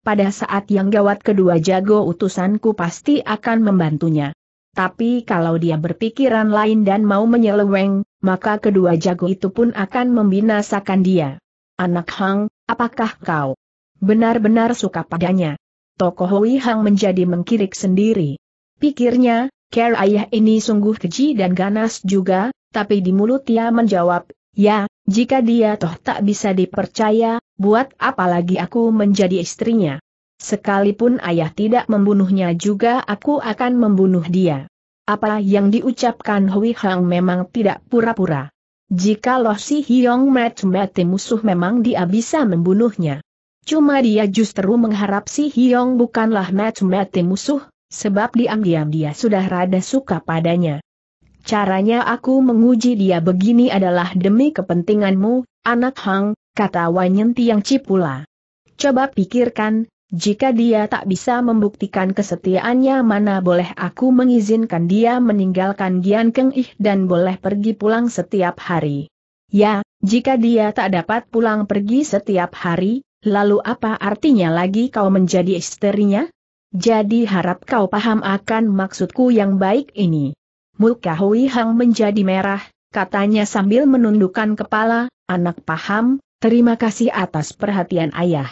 pada saat yang gawat kedua jago utusanku pasti akan membantunya. Tapi kalau dia berpikiran lain dan mau menyeleweng, maka kedua jago itu pun akan membinasakan dia. Anak Hang, apakah kau benar-benar suka padanya? Toko Hui Hang menjadi mengkirik sendiri. Pikirnya, care ayah ini sungguh keji dan ganas juga, tapi di mulut ia menjawab, ya, jika dia toh tak bisa dipercaya, buat apalagi aku menjadi istrinya. Sekalipun ayah tidak membunuhnya juga aku akan membunuh dia. Apa yang diucapkan Hui Hang memang tidak pura-pura. Jika Jikalau si Hyong mati mati musuh memang dia bisa membunuhnya. Cuma dia justru mengharap si Hyong bukanlah mati-mati musuh, sebab diam-diam dia sudah rada suka padanya. Caranya aku menguji dia begini adalah demi kepentinganmu, anak Hang, kata Wanyen Tiang Cipula. Coba pikirkan, jika dia tak bisa membuktikan kesetiaannya mana boleh aku mengizinkan dia meninggalkan Gian Keng Ih dan boleh pergi pulang setiap hari. Ya, jika dia tak dapat pulang pergi setiap hari, Lalu apa artinya lagi kau menjadi isterinya? Jadi harap kau paham akan maksudku yang baik ini. Muka Hui Hang menjadi merah, katanya sambil menundukkan kepala, anak paham, terima kasih atas perhatian ayah.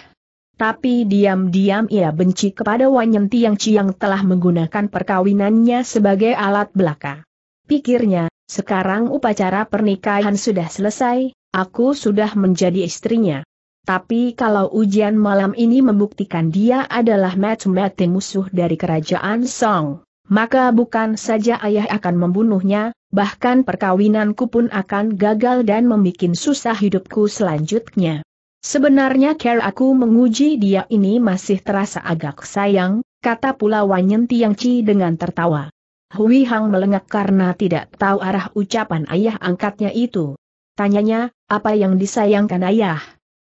Tapi diam-diam ia benci kepada Wanyen Tiang Ciang telah menggunakan perkawinannya sebagai alat belaka. Pikirnya, sekarang upacara pernikahan sudah selesai, aku sudah menjadi istrinya. Tapi kalau ujian malam ini membuktikan dia adalah mati-mati musuh dari kerajaan Song, maka bukan saja ayah akan membunuhnya, bahkan perkawinanku pun akan gagal dan membuat susah hidupku selanjutnya. Sebenarnya care aku menguji dia ini masih terasa agak sayang, kata pula Wanyen Tiangci dengan tertawa. Hui Hang melengak karena tidak tahu arah ucapan ayah angkatnya itu. Tanyanya, apa yang disayangkan ayah?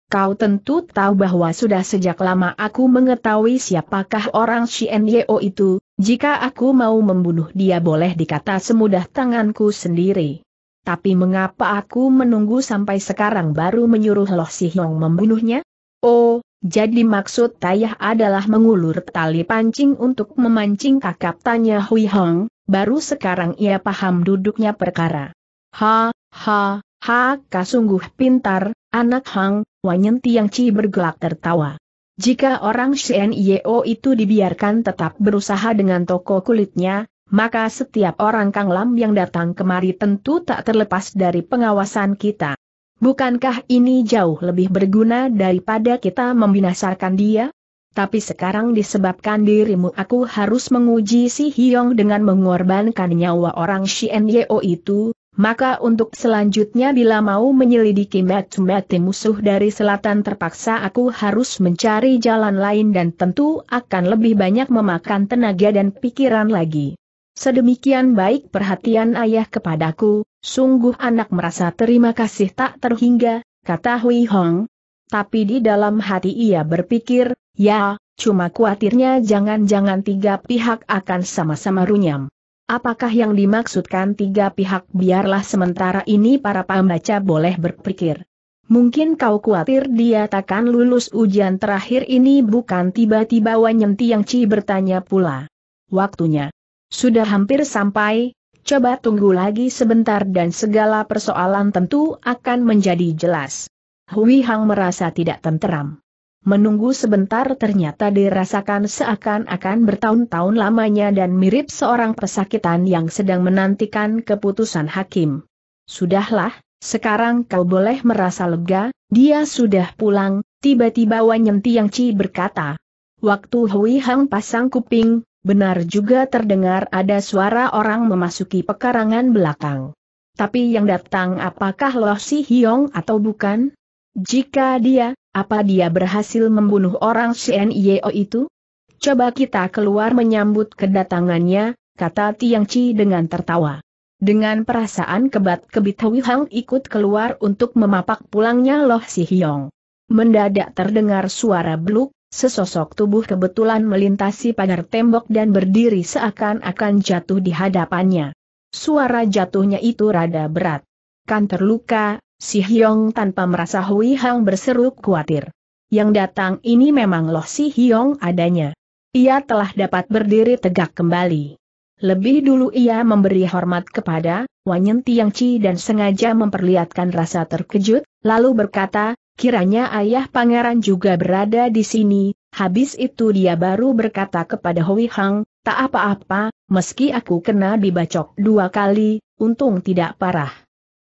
Kau tentu tahu bahwa sudah sejak lama aku mengetahui siapakah orang Shien Yeo itu, jika aku mau membunuh dia boleh dikata semudah tanganku sendiri. Tapi mengapa aku menunggu sampai sekarang baru menyuruh Loh Si Hyong membunuhnya? Oh, jadi maksud Tayah adalah mengulur tali pancing untuk memancing kakap tanya Hui Hong, baru sekarang ia paham duduknya perkara. Ha, ha, Ha, sungguh pintar, anak Hang, Wanyen Tiang Chi bergelak tertawa. Jika orang Shen Yeo itu dibiarkan tetap berusaha dengan toko kulitnya, maka setiap orang Kang Lam yang datang kemari tentu tak terlepas dari pengawasan kita. Bukankah ini jauh lebih berguna daripada kita membinasakan dia? Tapi sekarang disebabkan dirimu aku harus menguji si Hyong dengan mengorbankan nyawa orang Shen Yeo itu, maka untuk selanjutnya bila mau menyelidiki mati-mati musuh dari selatan terpaksa aku harus mencari jalan lain dan tentu akan lebih banyak memakan tenaga dan pikiran lagi. Sedemikian baik perhatian ayah kepadaku, sungguh anak merasa terima kasih tak terhingga, kata Hui Hong. Tapi di dalam hati ia berpikir, ya, cuma khawatirnya jangan-jangan tiga pihak akan sama-sama runyam. Apakah yang dimaksudkan tiga pihak biarlah sementara ini para pembaca boleh berpikir. Mungkin kau khawatir dia takkan lulus ujian terakhir ini bukan tiba-tiba Wanyenti yang Ci bertanya pula. Waktunya. Sudah hampir sampai, coba tunggu lagi sebentar dan segala persoalan tentu akan menjadi jelas. Hui Hang merasa tidak tenteram. Menunggu sebentar ternyata dirasakan seakan-akan bertahun-tahun lamanya dan mirip seorang pesakitan yang sedang menantikan keputusan hakim. Sudahlah, sekarang kau boleh merasa lega, dia sudah pulang, tiba-tiba yang Chi berkata. Waktu Hui Hang pasang kuping, benar juga terdengar ada suara orang memasuki pekarangan belakang. Tapi yang datang apakah Loh Si Hiong atau bukan? Jika dia, apa dia berhasil membunuh orang Shen Yeo itu? Coba kita keluar menyambut kedatangannya, kata Tiang Chi dengan tertawa. Dengan perasaan kebat-kebit Hui Hang ikut keluar untuk memapak pulangnya Loh Si Hiong. Mendadak terdengar suara beluk, sesosok tubuh kebetulan melintasi pagar tembok dan berdiri seakan-akan jatuh di hadapannya. Suara jatuhnya itu rada berat. Kan terluka, Si Hyong tanpa merasa Hui Hang berseru khawatir. Yang datang ini memang loh si Hyong adanya. Ia telah dapat berdiri tegak kembali. Lebih dulu ia memberi hormat kepada Wanyen Chi dan sengaja memperlihatkan rasa terkejut, lalu berkata, kiranya ayah pangeran juga berada di sini, habis itu dia baru berkata kepada Hui Hang, tak apa-apa, meski aku kena dibacok dua kali, untung tidak parah.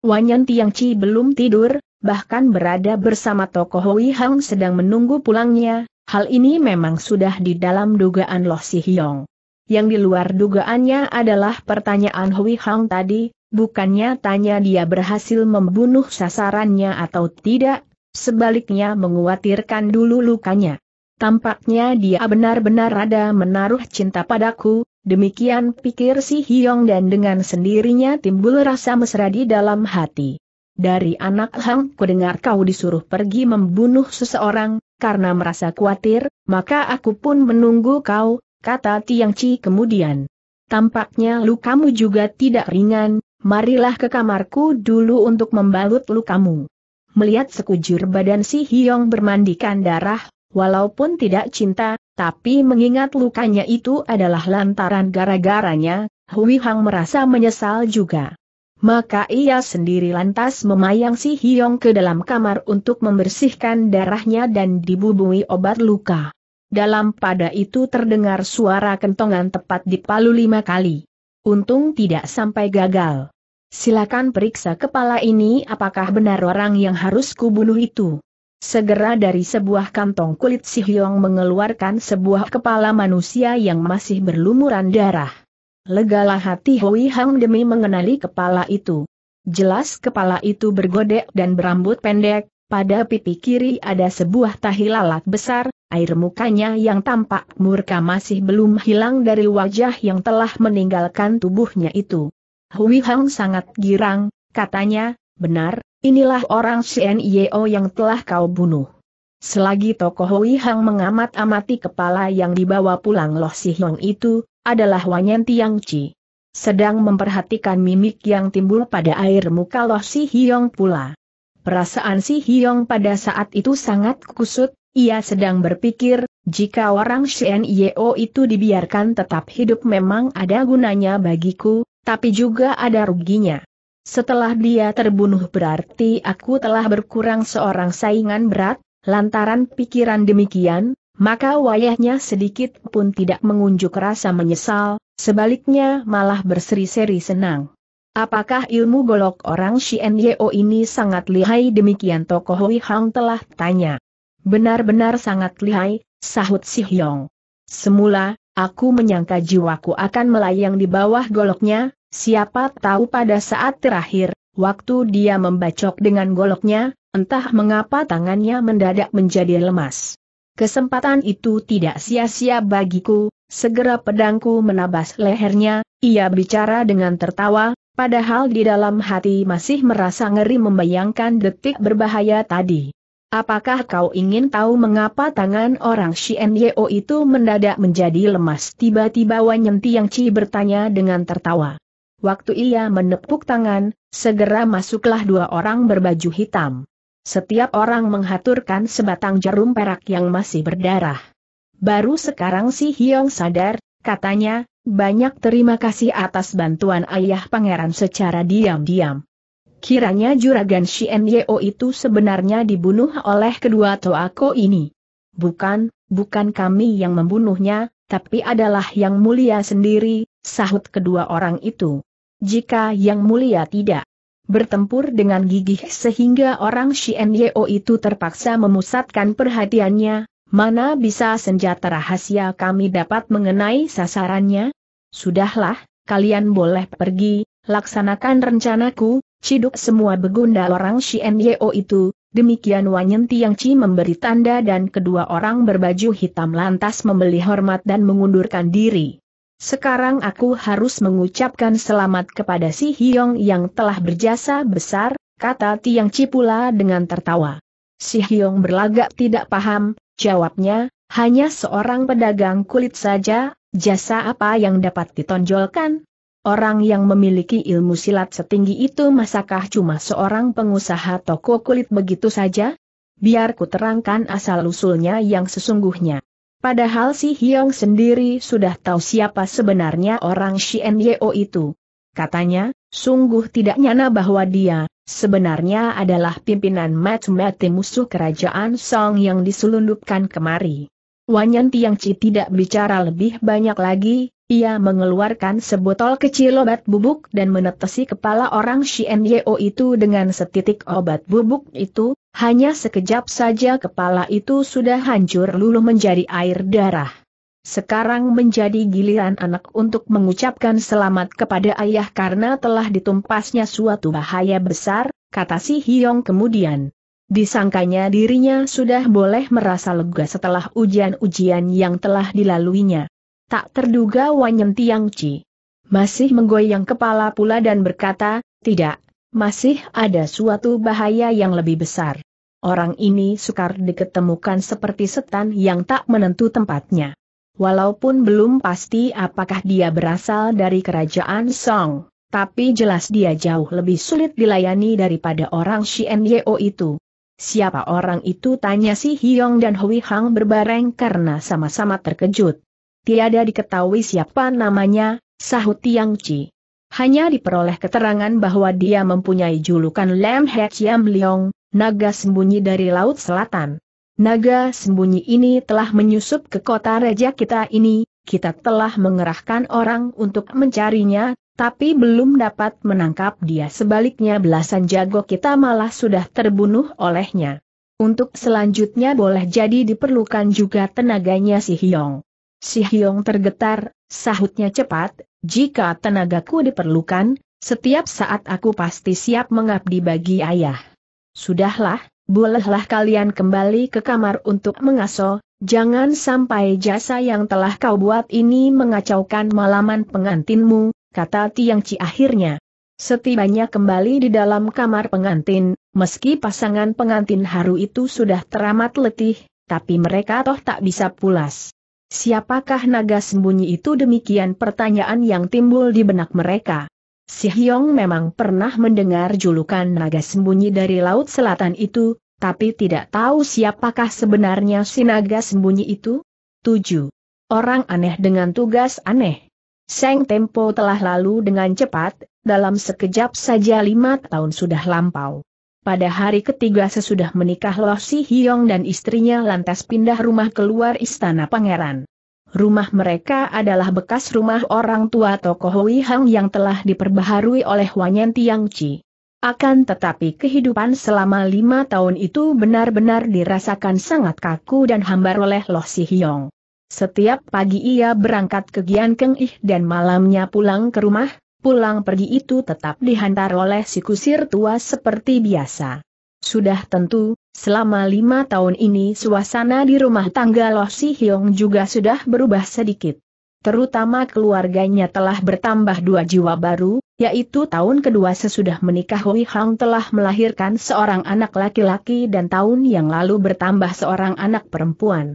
Wanyan Tiang Chi belum tidur, bahkan berada bersama tokoh Hui Hang sedang menunggu pulangnya, hal ini memang sudah di dalam dugaan Loh Si Hyong. Yang di luar dugaannya adalah pertanyaan Hui Hang tadi, bukannya tanya dia berhasil membunuh sasarannya atau tidak, sebaliknya menguatirkan dulu lukanya. Tampaknya dia benar-benar ada menaruh cinta padaku, Demikian pikir si Hiong dan dengan sendirinya timbul rasa mesra di dalam hati. Dari anak Hang ku dengar kau disuruh pergi membunuh seseorang, karena merasa khawatir, maka aku pun menunggu kau, kata Tiang Chi kemudian. Tampaknya lukamu juga tidak ringan, marilah ke kamarku dulu untuk membalut lukamu. Melihat sekujur badan si Hiong bermandikan darah, walaupun tidak cinta, tapi mengingat lukanya itu adalah lantaran gara-garanya, Hui Hang merasa menyesal juga. Maka ia sendiri lantas memayang si Hiong ke dalam kamar untuk membersihkan darahnya dan dibubui obat luka. Dalam pada itu terdengar suara kentongan tepat di palu lima kali. Untung tidak sampai gagal. Silakan periksa kepala ini apakah benar orang yang harus kubunuh itu. Segera dari sebuah kantong kulit Si Hyong mengeluarkan sebuah kepala manusia yang masih berlumuran darah. Legalah hati Hui Hang demi mengenali kepala itu. Jelas kepala itu bergodek dan berambut pendek, pada pipi kiri ada sebuah tahi lalat besar, air mukanya yang tampak murka masih belum hilang dari wajah yang telah meninggalkan tubuhnya itu. Hui Hang sangat girang, katanya, benar, Inilah orang CNIO yang telah kau bunuh. Selagi tokoh Wei Hang mengamat-amati kepala yang dibawa pulang Loh Si Hyong itu, adalah Wanyan Tiang Chi. Sedang memperhatikan mimik yang timbul pada air muka Loh Si Hyong pula. Perasaan Si Hyong pada saat itu sangat kusut, ia sedang berpikir, jika orang CNIO itu dibiarkan tetap hidup memang ada gunanya bagiku, tapi juga ada ruginya. Setelah dia terbunuh berarti aku telah berkurang seorang saingan berat, lantaran pikiran demikian, maka wayahnya sedikit pun tidak mengunjuk rasa menyesal, sebaliknya malah berseri-seri senang. Apakah ilmu golok orang Shien Yeo ini sangat lihai demikian tokoh Hui Hang telah tanya. Benar-benar sangat lihai, sahut Si Hyong. Semula, aku menyangka jiwaku akan melayang di bawah goloknya, Siapa tahu pada saat terakhir, waktu dia membacok dengan goloknya, entah mengapa tangannya mendadak menjadi lemas. Kesempatan itu tidak sia-sia bagiku, segera pedangku menabas lehernya, ia bicara dengan tertawa, padahal di dalam hati masih merasa ngeri membayangkan detik berbahaya tadi. Apakah kau ingin tahu mengapa tangan orang Shien itu mendadak menjadi lemas? Tiba-tiba Wan Yang Ci bertanya dengan tertawa. Waktu ia menepuk tangan, segera masuklah dua orang berbaju hitam. Setiap orang menghaturkan sebatang jarum perak yang masih berdarah. Baru sekarang si Hyong sadar, katanya, banyak terima kasih atas bantuan ayah pangeran secara diam-diam. Kiranya juragan Shien Yeo itu sebenarnya dibunuh oleh kedua Toako ini. Bukan, bukan kami yang membunuhnya, tapi adalah yang mulia sendiri, sahut kedua orang itu. Jika yang mulia tidak bertempur dengan gigih sehingga orang Xianyeo itu terpaksa memusatkan perhatiannya, mana bisa senjata rahasia kami dapat mengenai sasarannya? Sudahlah, kalian boleh pergi, laksanakan rencanaku, ciduk semua begundal orang Xianyeo itu, Demikian Wanyen Tiangci memberi tanda dan kedua orang berbaju hitam lantas membeli hormat dan mengundurkan diri. Sekarang aku harus mengucapkan selamat kepada si Hiong yang telah berjasa besar, kata Tiang Ci pula dengan tertawa. Si Hiong berlagak tidak paham, jawabnya, hanya seorang pedagang kulit saja, jasa apa yang dapat ditonjolkan? Orang yang memiliki ilmu silat setinggi itu masakah cuma seorang pengusaha toko kulit begitu saja? Biar ku terangkan asal-usulnya yang sesungguhnya. Padahal si Hyong sendiri sudah tahu siapa sebenarnya orang Shien Yeo itu. Katanya, sungguh tidak nyana bahwa dia, sebenarnya adalah pimpinan mat mati musuh kerajaan Song yang diselundupkan kemari. Wanyan Tiang Chi tidak bicara lebih banyak lagi, ia mengeluarkan sebotol kecil obat bubuk dan menetesi kepala orang Xian Yeo itu dengan setitik obat bubuk itu, hanya sekejap saja kepala itu sudah hancur luluh menjadi air darah. Sekarang menjadi giliran anak untuk mengucapkan selamat kepada ayah karena telah ditumpasnya suatu bahaya besar, kata si Hiong kemudian. Disangkanya dirinya sudah boleh merasa lega setelah ujian-ujian yang telah dilaluinya. Tak terduga Wanyen Tiang Chi. masih menggoyang kepala pula dan berkata, tidak, masih ada suatu bahaya yang lebih besar. Orang ini sukar diketemukan seperti setan yang tak menentu tempatnya. Walaupun belum pasti apakah dia berasal dari kerajaan Song, tapi jelas dia jauh lebih sulit dilayani daripada orang Xianyeo itu. Siapa orang itu tanya si Hiong dan Hui Hang berbareng karena sama-sama terkejut. Tiada diketahui siapa namanya, sahut Tiang Chi. Hanya diperoleh keterangan bahwa dia mempunyai julukan Lam He Yam Leong, naga sembunyi dari Laut Selatan. Naga sembunyi ini telah menyusup ke kota raja kita ini, kita telah mengerahkan orang untuk mencarinya, tapi belum dapat menangkap dia sebaliknya belasan jago kita malah sudah terbunuh olehnya. Untuk selanjutnya boleh jadi diperlukan juga tenaganya si Hyong. Si Hyong tergetar, sahutnya cepat, jika tenagaku diperlukan, setiap saat aku pasti siap mengabdi bagi ayah. Sudahlah, bolehlah kalian kembali ke kamar untuk mengaso, jangan sampai jasa yang telah kau buat ini mengacaukan malaman pengantinmu, kata Tiang Ci akhirnya. Setibanya kembali di dalam kamar pengantin, meski pasangan pengantin haru itu sudah teramat letih, tapi mereka toh tak bisa pulas. Siapakah naga sembunyi itu demikian pertanyaan yang timbul di benak mereka. Si Hyong memang pernah mendengar julukan naga sembunyi dari Laut Selatan itu, tapi tidak tahu siapakah sebenarnya si naga sembunyi itu. 7. Orang aneh dengan tugas aneh. Seng Tempo telah lalu dengan cepat, dalam sekejap saja lima tahun sudah lampau. Pada hari ketiga sesudah menikah Loh Si Hyong dan istrinya lantas pindah rumah keluar istana pangeran. Rumah mereka adalah bekas rumah orang tua tokoh Hui Hang yang telah diperbaharui oleh Wanyan Tiang Chi. Akan tetapi kehidupan selama lima tahun itu benar-benar dirasakan sangat kaku dan hambar oleh Loh Si Hyong. Setiap pagi ia berangkat ke Gian Keng Ih dan malamnya pulang ke rumah, pulang pergi itu tetap dihantar oleh si kusir tua seperti biasa. Sudah tentu, selama lima tahun ini suasana di rumah tangga Loh Si Hyong juga sudah berubah sedikit. Terutama keluarganya telah bertambah dua jiwa baru, yaitu tahun kedua sesudah menikah Hui Hang telah melahirkan seorang anak laki-laki dan tahun yang lalu bertambah seorang anak perempuan.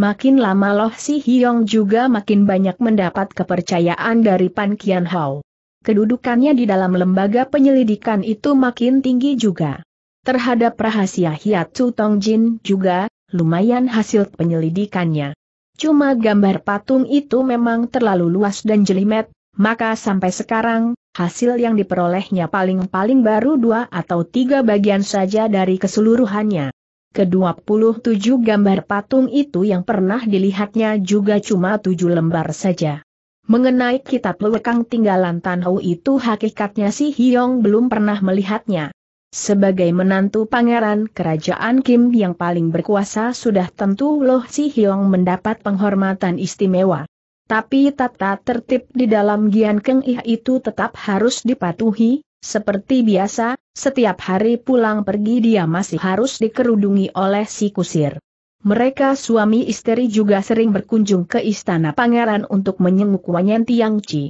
Makin lama Loh Si Hyong juga makin banyak mendapat kepercayaan dari Pan Kian Hao. Kedudukannya di dalam lembaga penyelidikan itu makin tinggi juga. Terhadap rahasia Su Tong Jin juga, lumayan hasil penyelidikannya. Cuma gambar patung itu memang terlalu luas dan jelimet, maka sampai sekarang, hasil yang diperolehnya paling-paling baru dua atau tiga bagian saja dari keseluruhannya ke-27 gambar patung itu yang pernah dilihatnya juga cuma tujuh lembar saja. Mengenai kitab lewekang tinggalan Tanhou itu hakikatnya si Hyong belum pernah melihatnya. Sebagai menantu pangeran kerajaan Kim yang paling berkuasa sudah tentu Loh Si Hyong mendapat penghormatan istimewa. Tapi tata tertib di dalam Gian Keng Ih itu tetap harus dipatuhi, seperti biasa, setiap hari pulang pergi dia masih harus dikerudungi oleh si kusir. Mereka suami istri juga sering berkunjung ke istana pangeran untuk menyenguk Wanyan Yang Ci.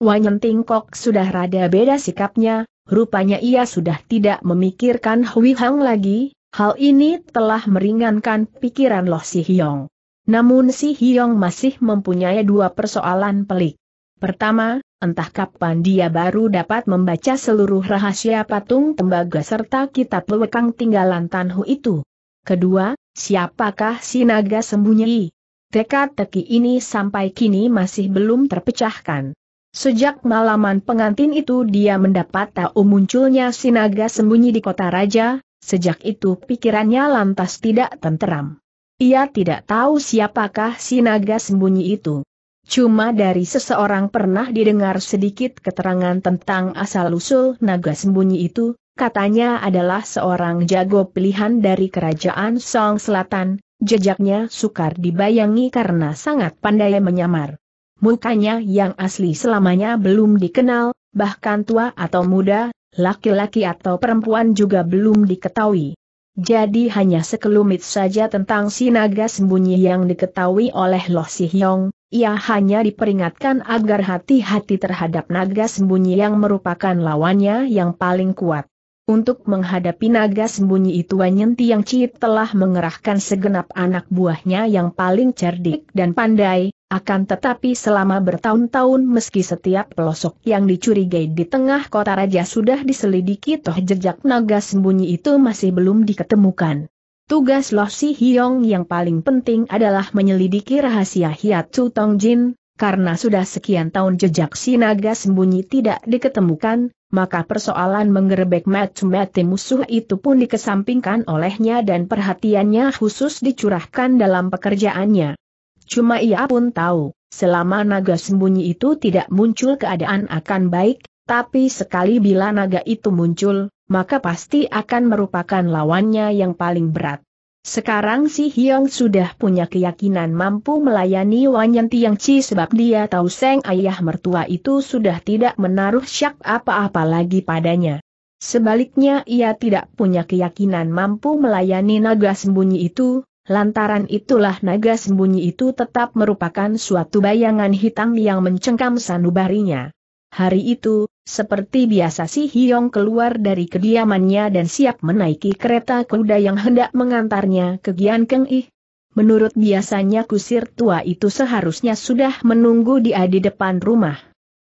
Wanyanti Tingkok sudah rada beda sikapnya, rupanya ia sudah tidak memikirkan Hui Hang lagi, hal ini telah meringankan pikiran Loh Si Hyong. Namun Si Hyong masih mempunyai dua persoalan pelik. Pertama, entah kapan dia baru dapat membaca seluruh rahasia patung tembaga serta kitab lewekang tinggalan Tanhu itu. Kedua, siapakah si naga sembunyi? teka teki ini sampai kini masih belum terpecahkan. Sejak malaman pengantin itu dia mendapat tahu munculnya si naga sembunyi di kota raja, sejak itu pikirannya lantas tidak tenteram. Ia tidak tahu siapakah si naga sembunyi itu. Cuma dari seseorang pernah didengar sedikit keterangan tentang asal-usul naga sembunyi itu, katanya adalah seorang jago pilihan dari kerajaan Song Selatan, jejaknya sukar dibayangi karena sangat pandai menyamar. Mukanya yang asli selamanya belum dikenal, bahkan tua atau muda, laki-laki atau perempuan juga belum diketahui. Jadi hanya sekelumit saja tentang si naga sembunyi yang diketahui oleh Loh Si Hyong, ia hanya diperingatkan agar hati-hati terhadap naga sembunyi yang merupakan lawannya yang paling kuat. Untuk menghadapi naga sembunyi itu Wanyenti yang Cit telah mengerahkan segenap anak buahnya yang paling cerdik dan pandai, akan tetapi selama bertahun-tahun meski setiap pelosok yang dicurigai di tengah kota raja sudah diselidiki toh jejak naga sembunyi itu masih belum diketemukan. Tugas Loh Si Hiong yang paling penting adalah menyelidiki rahasia Chu Tong Jin, karena sudah sekian tahun jejak si naga sembunyi tidak diketemukan, maka persoalan menggerebek mati-mati musuh itu pun dikesampingkan olehnya dan perhatiannya khusus dicurahkan dalam pekerjaannya. Cuma ia pun tahu, selama naga sembunyi itu tidak muncul keadaan akan baik, tapi sekali bila naga itu muncul, maka pasti akan merupakan lawannya yang paling berat. Sekarang si Hyong sudah punya keyakinan mampu melayani Yan Tiang Chi sebab dia tahu Seng ayah mertua itu sudah tidak menaruh syak apa-apa lagi padanya. Sebaliknya ia tidak punya keyakinan mampu melayani naga sembunyi itu, lantaran itulah naga sembunyi itu tetap merupakan suatu bayangan hitam yang mencengkam sanubarinya. Hari itu, seperti biasa si Hiong keluar dari kediamannya dan siap menaiki kereta kuda yang hendak mengantarnya ke Gian Keng Ih. Menurut biasanya kusir tua itu seharusnya sudah menunggu dia di depan rumah.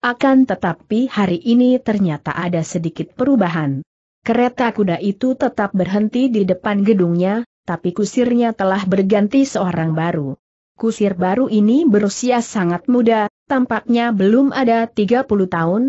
Akan tetapi hari ini ternyata ada sedikit perubahan. Kereta kuda itu tetap berhenti di depan gedungnya, tapi kusirnya telah berganti seorang baru. Kusir baru ini berusia sangat muda, tampaknya belum ada 30 tahun,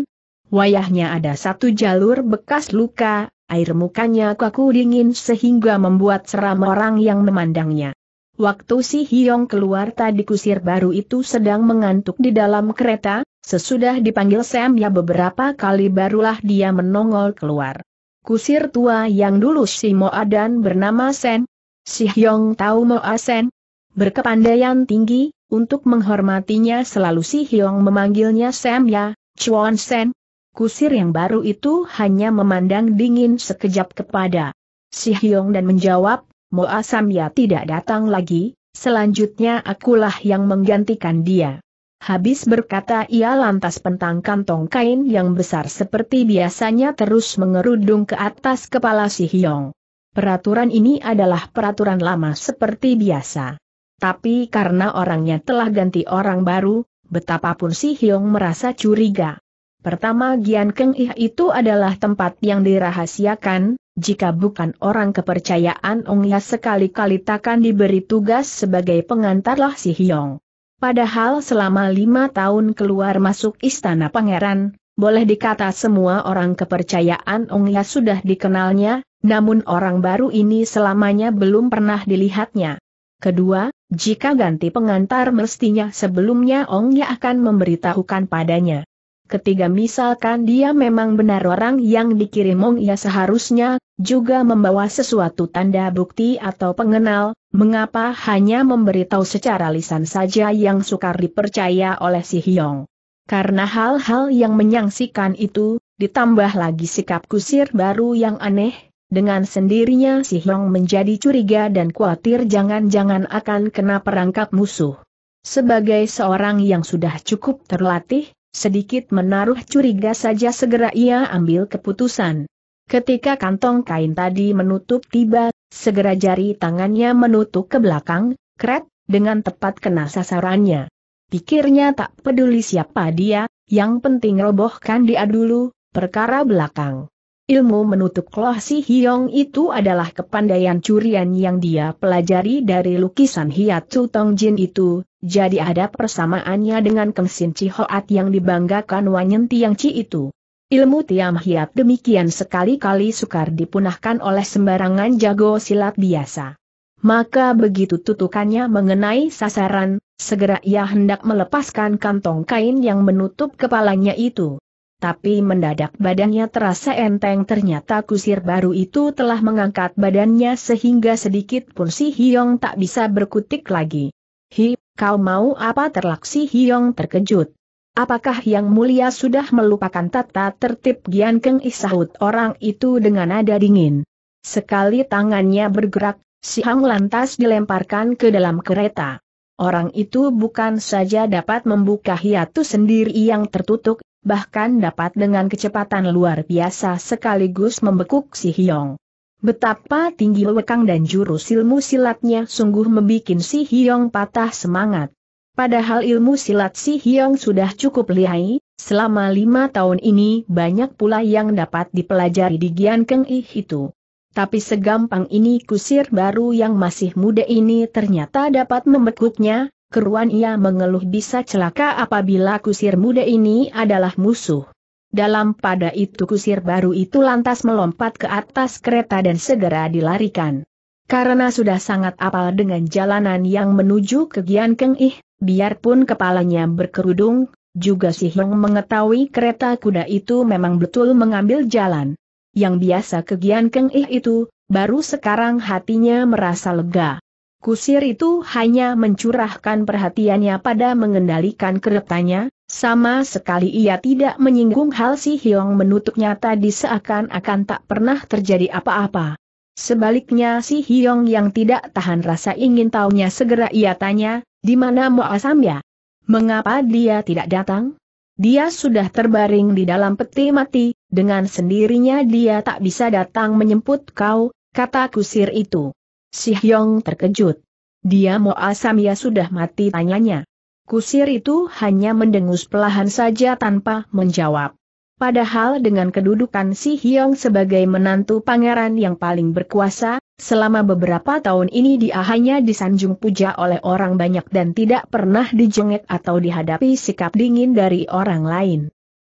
Wayahnya ada satu jalur bekas luka, air mukanya kaku dingin sehingga membuat seram orang yang memandangnya. Waktu si Hiong keluar tadi kusir baru itu sedang mengantuk di dalam kereta, sesudah dipanggil Sam ya beberapa kali barulah dia menongol keluar. Kusir tua yang dulu si Moa dan bernama Sen, si Hiong tahu Moa Sen, berkepandaian tinggi, untuk menghormatinya selalu si Hiong memanggilnya Sam ya, Chuan Sen, Kusir yang baru itu hanya memandang dingin sekejap kepada Si Hyong dan menjawab, Asam ya tidak datang lagi, selanjutnya akulah yang menggantikan dia. Habis berkata ia lantas pentang kantong kain yang besar seperti biasanya terus mengerudung ke atas kepala si Hyong. Peraturan ini adalah peraturan lama seperti biasa. Tapi karena orangnya telah ganti orang baru, betapapun si Hyong merasa curiga. Pertama Gian Keng Ih itu adalah tempat yang dirahasiakan, jika bukan orang kepercayaan Ong Ya sekali-kali takkan diberi tugas sebagai pengantar Lah si Hyong. Padahal selama lima tahun keluar masuk istana pangeran, boleh dikata semua orang kepercayaan Ong Ya sudah dikenalnya, namun orang baru ini selamanya belum pernah dilihatnya. Kedua, jika ganti pengantar mestinya sebelumnya Ong Ya akan memberitahukan padanya. Ketiga misalkan dia memang benar orang yang dikirim Mong ia seharusnya, juga membawa sesuatu tanda bukti atau pengenal, mengapa hanya memberitahu secara lisan saja yang sukar dipercaya oleh si Hyong. Karena hal-hal yang menyangsikan itu, ditambah lagi sikap kusir baru yang aneh, dengan sendirinya si Hyong menjadi curiga dan khawatir jangan-jangan akan kena perangkap musuh. Sebagai seorang yang sudah cukup terlatih, Sedikit menaruh curiga saja segera ia ambil keputusan. Ketika kantong kain tadi menutup tiba, segera jari tangannya menutup ke belakang, kret, dengan tepat kena sasarannya. Pikirnya tak peduli siapa dia, yang penting robohkan dia dulu, perkara belakang. Ilmu menutup Klo Si Hiong itu adalah kepandaian curian yang dia pelajari dari lukisan hiat Tong Jin itu, jadi ada persamaannya dengan Keng Sin Chi Hoat yang dibanggakan Wanyen Tiang Chi itu. Ilmu Tiam Hiat demikian sekali-kali sukar dipunahkan oleh sembarangan jago silat biasa. Maka begitu tutukannya mengenai sasaran, segera ia hendak melepaskan kantong kain yang menutup kepalanya itu tapi mendadak badannya terasa enteng ternyata kusir baru itu telah mengangkat badannya sehingga sedikit pun si Hiong tak bisa berkutik lagi. Hi, kau mau apa Terlaksi Hiong terkejut. Apakah yang mulia sudah melupakan tata tertib Gian Keng Isahut orang itu dengan nada dingin. Sekali tangannya bergerak, si Hang lantas dilemparkan ke dalam kereta. Orang itu bukan saja dapat membuka hiatus sendiri yang tertutup, bahkan dapat dengan kecepatan luar biasa sekaligus membekuk si Hyong. Betapa tinggi lewekang dan jurus ilmu silatnya sungguh membuat si Hyong patah semangat. Padahal ilmu silat si Hyong sudah cukup lihai, selama lima tahun ini banyak pula yang dapat dipelajari di Gian Keng Ih itu. Tapi segampang ini kusir baru yang masih muda ini ternyata dapat membekuknya, keruan ia mengeluh bisa celaka apabila kusir muda ini adalah musuh. Dalam pada itu kusir baru itu lantas melompat ke atas kereta dan segera dilarikan. Karena sudah sangat apal dengan jalanan yang menuju ke Gian Keng Ih, biarpun kepalanya berkerudung, juga si Hong mengetahui kereta kuda itu memang betul mengambil jalan. Yang biasa ke Keng Ih itu, baru sekarang hatinya merasa lega. Kusir itu hanya mencurahkan perhatiannya pada mengendalikan keretanya, sama sekali ia tidak menyinggung hal si Hiong menutupnya tadi seakan-akan tak pernah terjadi apa-apa. Sebaliknya si Hiong yang tidak tahan rasa ingin tahunya segera ia tanya, di mana Moa ya? Mengapa dia tidak datang? Dia sudah terbaring di dalam peti mati, dengan sendirinya dia tak bisa datang menyemput kau, kata kusir itu. Si Hyong terkejut. Dia mau asam ya sudah mati tanyanya. Kusir itu hanya mendengus pelahan saja tanpa menjawab. Padahal dengan kedudukan Si Hyong sebagai menantu pangeran yang paling berkuasa, selama beberapa tahun ini dia hanya disanjung puja oleh orang banyak dan tidak pernah dijengek atau dihadapi sikap dingin dari orang lain.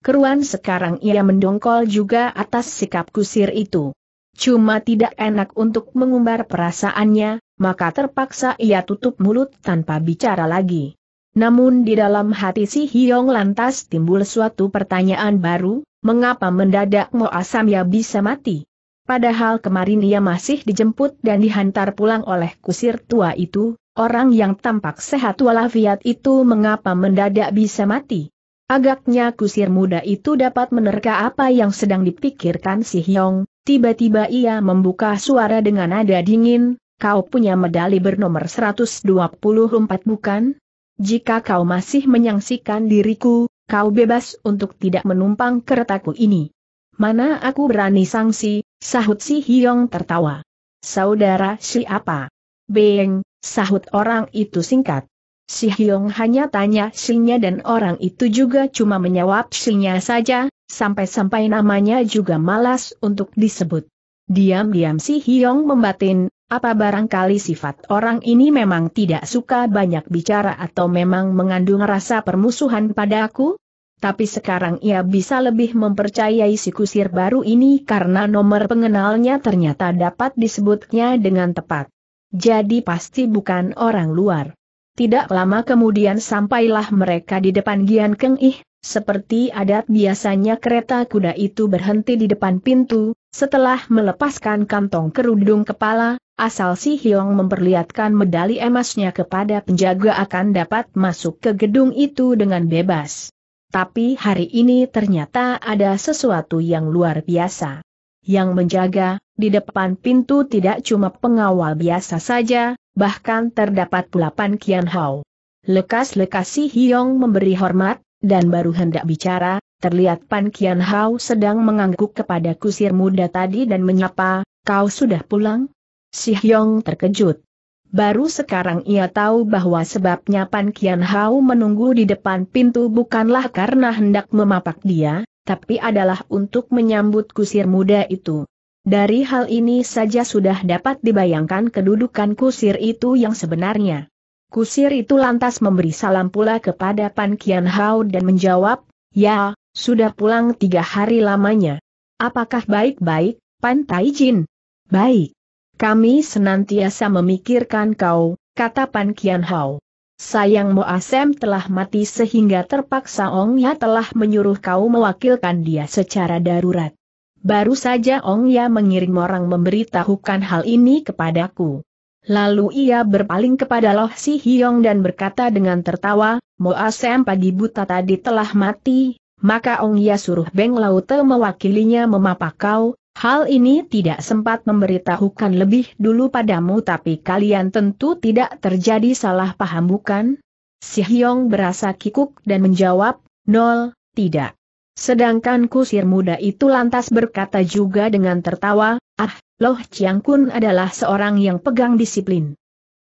Keruan sekarang ia mendongkol juga atas sikap kusir itu. Cuma tidak enak untuk mengumbar perasaannya, maka terpaksa ia tutup mulut tanpa bicara lagi. Namun di dalam hati si Hiong lantas timbul suatu pertanyaan baru, mengapa mendadak Mo ya bisa mati? Padahal kemarin ia masih dijemput dan dihantar pulang oleh kusir tua itu, orang yang tampak sehat walafiat itu mengapa mendadak bisa mati? Agaknya kusir muda itu dapat menerka apa yang sedang dipikirkan si Hyong, tiba-tiba ia membuka suara dengan nada dingin, kau punya medali bernomor 124 bukan? Jika kau masih menyangsikan diriku, kau bebas untuk tidak menumpang keretaku ini. Mana aku berani sanksi? sahut si Hyong tertawa. Saudara siapa? Beng, sahut orang itu singkat. Si Hyong hanya tanya sinya dan orang itu juga cuma menjawab sinya saja, sampai-sampai namanya juga malas untuk disebut. Diam-diam si Hyong membatin, apa barangkali sifat orang ini memang tidak suka banyak bicara atau memang mengandung rasa permusuhan padaku? Tapi sekarang ia bisa lebih mempercayai si kusir baru ini karena nomor pengenalnya ternyata dapat disebutnya dengan tepat. Jadi pasti bukan orang luar. Tidak lama kemudian sampailah mereka di depan Gian Keng Ih, seperti adat biasanya kereta kuda itu berhenti di depan pintu, setelah melepaskan kantong kerudung kepala, asal si Hiong memperlihatkan medali emasnya kepada penjaga akan dapat masuk ke gedung itu dengan bebas. Tapi hari ini ternyata ada sesuatu yang luar biasa. Yang menjaga, di depan pintu tidak cuma pengawal biasa saja, bahkan terdapat pulapan Kian Hau. Lekas-lekas si Hiong memberi hormat, dan baru hendak bicara, terlihat Pan Kian Hau sedang mengangguk kepada kusir muda tadi dan menyapa, kau sudah pulang? Si Hiong terkejut. Baru sekarang ia tahu bahwa sebabnya Pan Kian Hau menunggu di depan pintu bukanlah karena hendak memapak dia, tapi adalah untuk menyambut kusir muda itu. Dari hal ini saja sudah dapat dibayangkan kedudukan kusir itu yang sebenarnya. Kusir itu lantas memberi salam pula kepada Pan Kian Hao dan menjawab, Ya, sudah pulang tiga hari lamanya. Apakah baik-baik, Pan Tai Jin? Baik. Kami senantiasa memikirkan kau, kata Pan Kian Hao. Sayang Mo Asem telah mati sehingga terpaksa Ong Ya telah menyuruh kau mewakilkan dia secara darurat. Baru saja Ong Ya mengirim orang memberitahukan hal ini kepadaku. Lalu ia berpaling kepada Loh Si Hiong dan berkata dengan tertawa, Moa Sam pagi buta tadi telah mati, maka Ong Ya suruh Beng Laute mewakilinya memapak kau, hal ini tidak sempat memberitahukan lebih dulu padamu tapi kalian tentu tidak terjadi salah paham bukan? Si Hiong berasa kikuk dan menjawab, Nol, tidak. Sedangkan kusir muda itu lantas berkata juga dengan tertawa, ah, Loh Chiang Kun adalah seorang yang pegang disiplin.